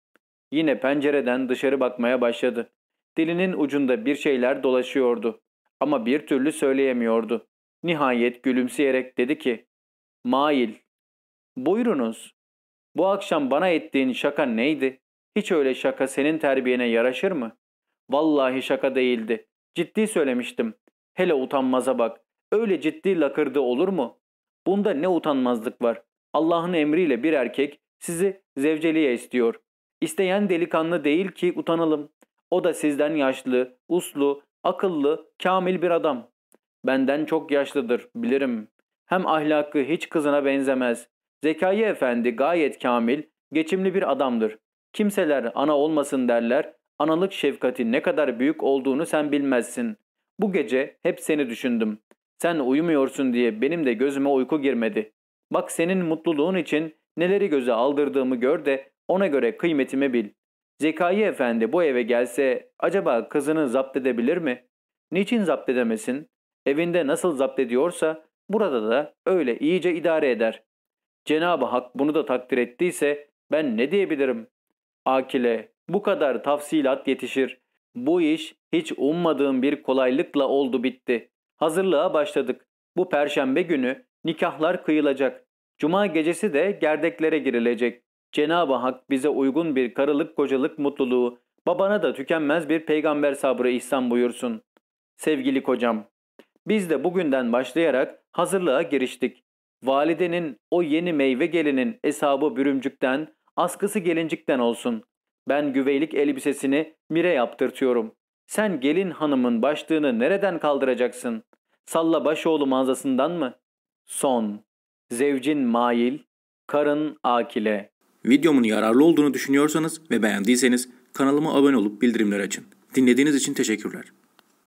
Yine pencereden dışarı bakmaya başladı. Dilinin ucunda bir şeyler dolaşıyordu ama bir türlü söyleyemiyordu. Nihayet gülümseyerek dedi ki ''Mail, buyurunuz. Bu akşam bana ettiğin şaka neydi? Hiç öyle şaka senin terbiyene yaraşır mı? Vallahi şaka değildi. Ciddi söylemiştim. Hele utanmaza bak. Öyle ciddi lakırdı olur mu? Bunda ne utanmazlık var? Allah'ın emriyle bir erkek sizi zevceliye istiyor. İsteyen delikanlı değil ki utanalım. O da sizden yaşlı, uslu, akıllı, kamil bir adam. Benden çok yaşlıdır, bilirim. Hem ahlakı hiç kızına benzemez. Zekai Efendi gayet kamil, geçimli bir adamdır. Kimseler ana olmasın derler, analık şefkati ne kadar büyük olduğunu sen bilmezsin. Bu gece hep seni düşündüm. Sen uyumuyorsun diye benim de gözüme uyku girmedi. Bak senin mutluluğun için neleri göze aldırdığımı gör de ona göre kıymetimi bil. Zekai Efendi bu eve gelse acaba kızını zapt edebilir mi? Niçin zapt edemesin? Evinde nasıl zapt ediyorsa burada da öyle iyice idare eder. Cenab-ı Hak bunu da takdir ettiyse ben ne diyebilirim? Akile bu kadar tafsilat yetişir. Bu iş hiç ummadığım bir kolaylıkla oldu bitti. Hazırlığa başladık. Bu perşembe günü nikahlar kıyılacak. Cuma gecesi de gerdeklere girilecek. Cenab-ı Hak bize uygun bir karılık kocalık mutluluğu, babana da tükenmez bir peygamber sabrı ihsan buyursun. Sevgili kocam, biz de bugünden başlayarak hazırlığa giriştik. Validenin o yeni meyve gelinin hesabı bürümcükten, askısı gelincikten olsun. Ben güveylik elbisesini mire yaptırtıyorum. Sen gelin hanımın başlığını nereden kaldıracaksın? Salla Başoğlu mağazasından mı? Son. Zevcin mail, karın akile. Videomun yararlı olduğunu düşünüyorsanız ve beğendiyseniz kanalıma abone olup bildirimleri açın. Dinlediğiniz için teşekkürler.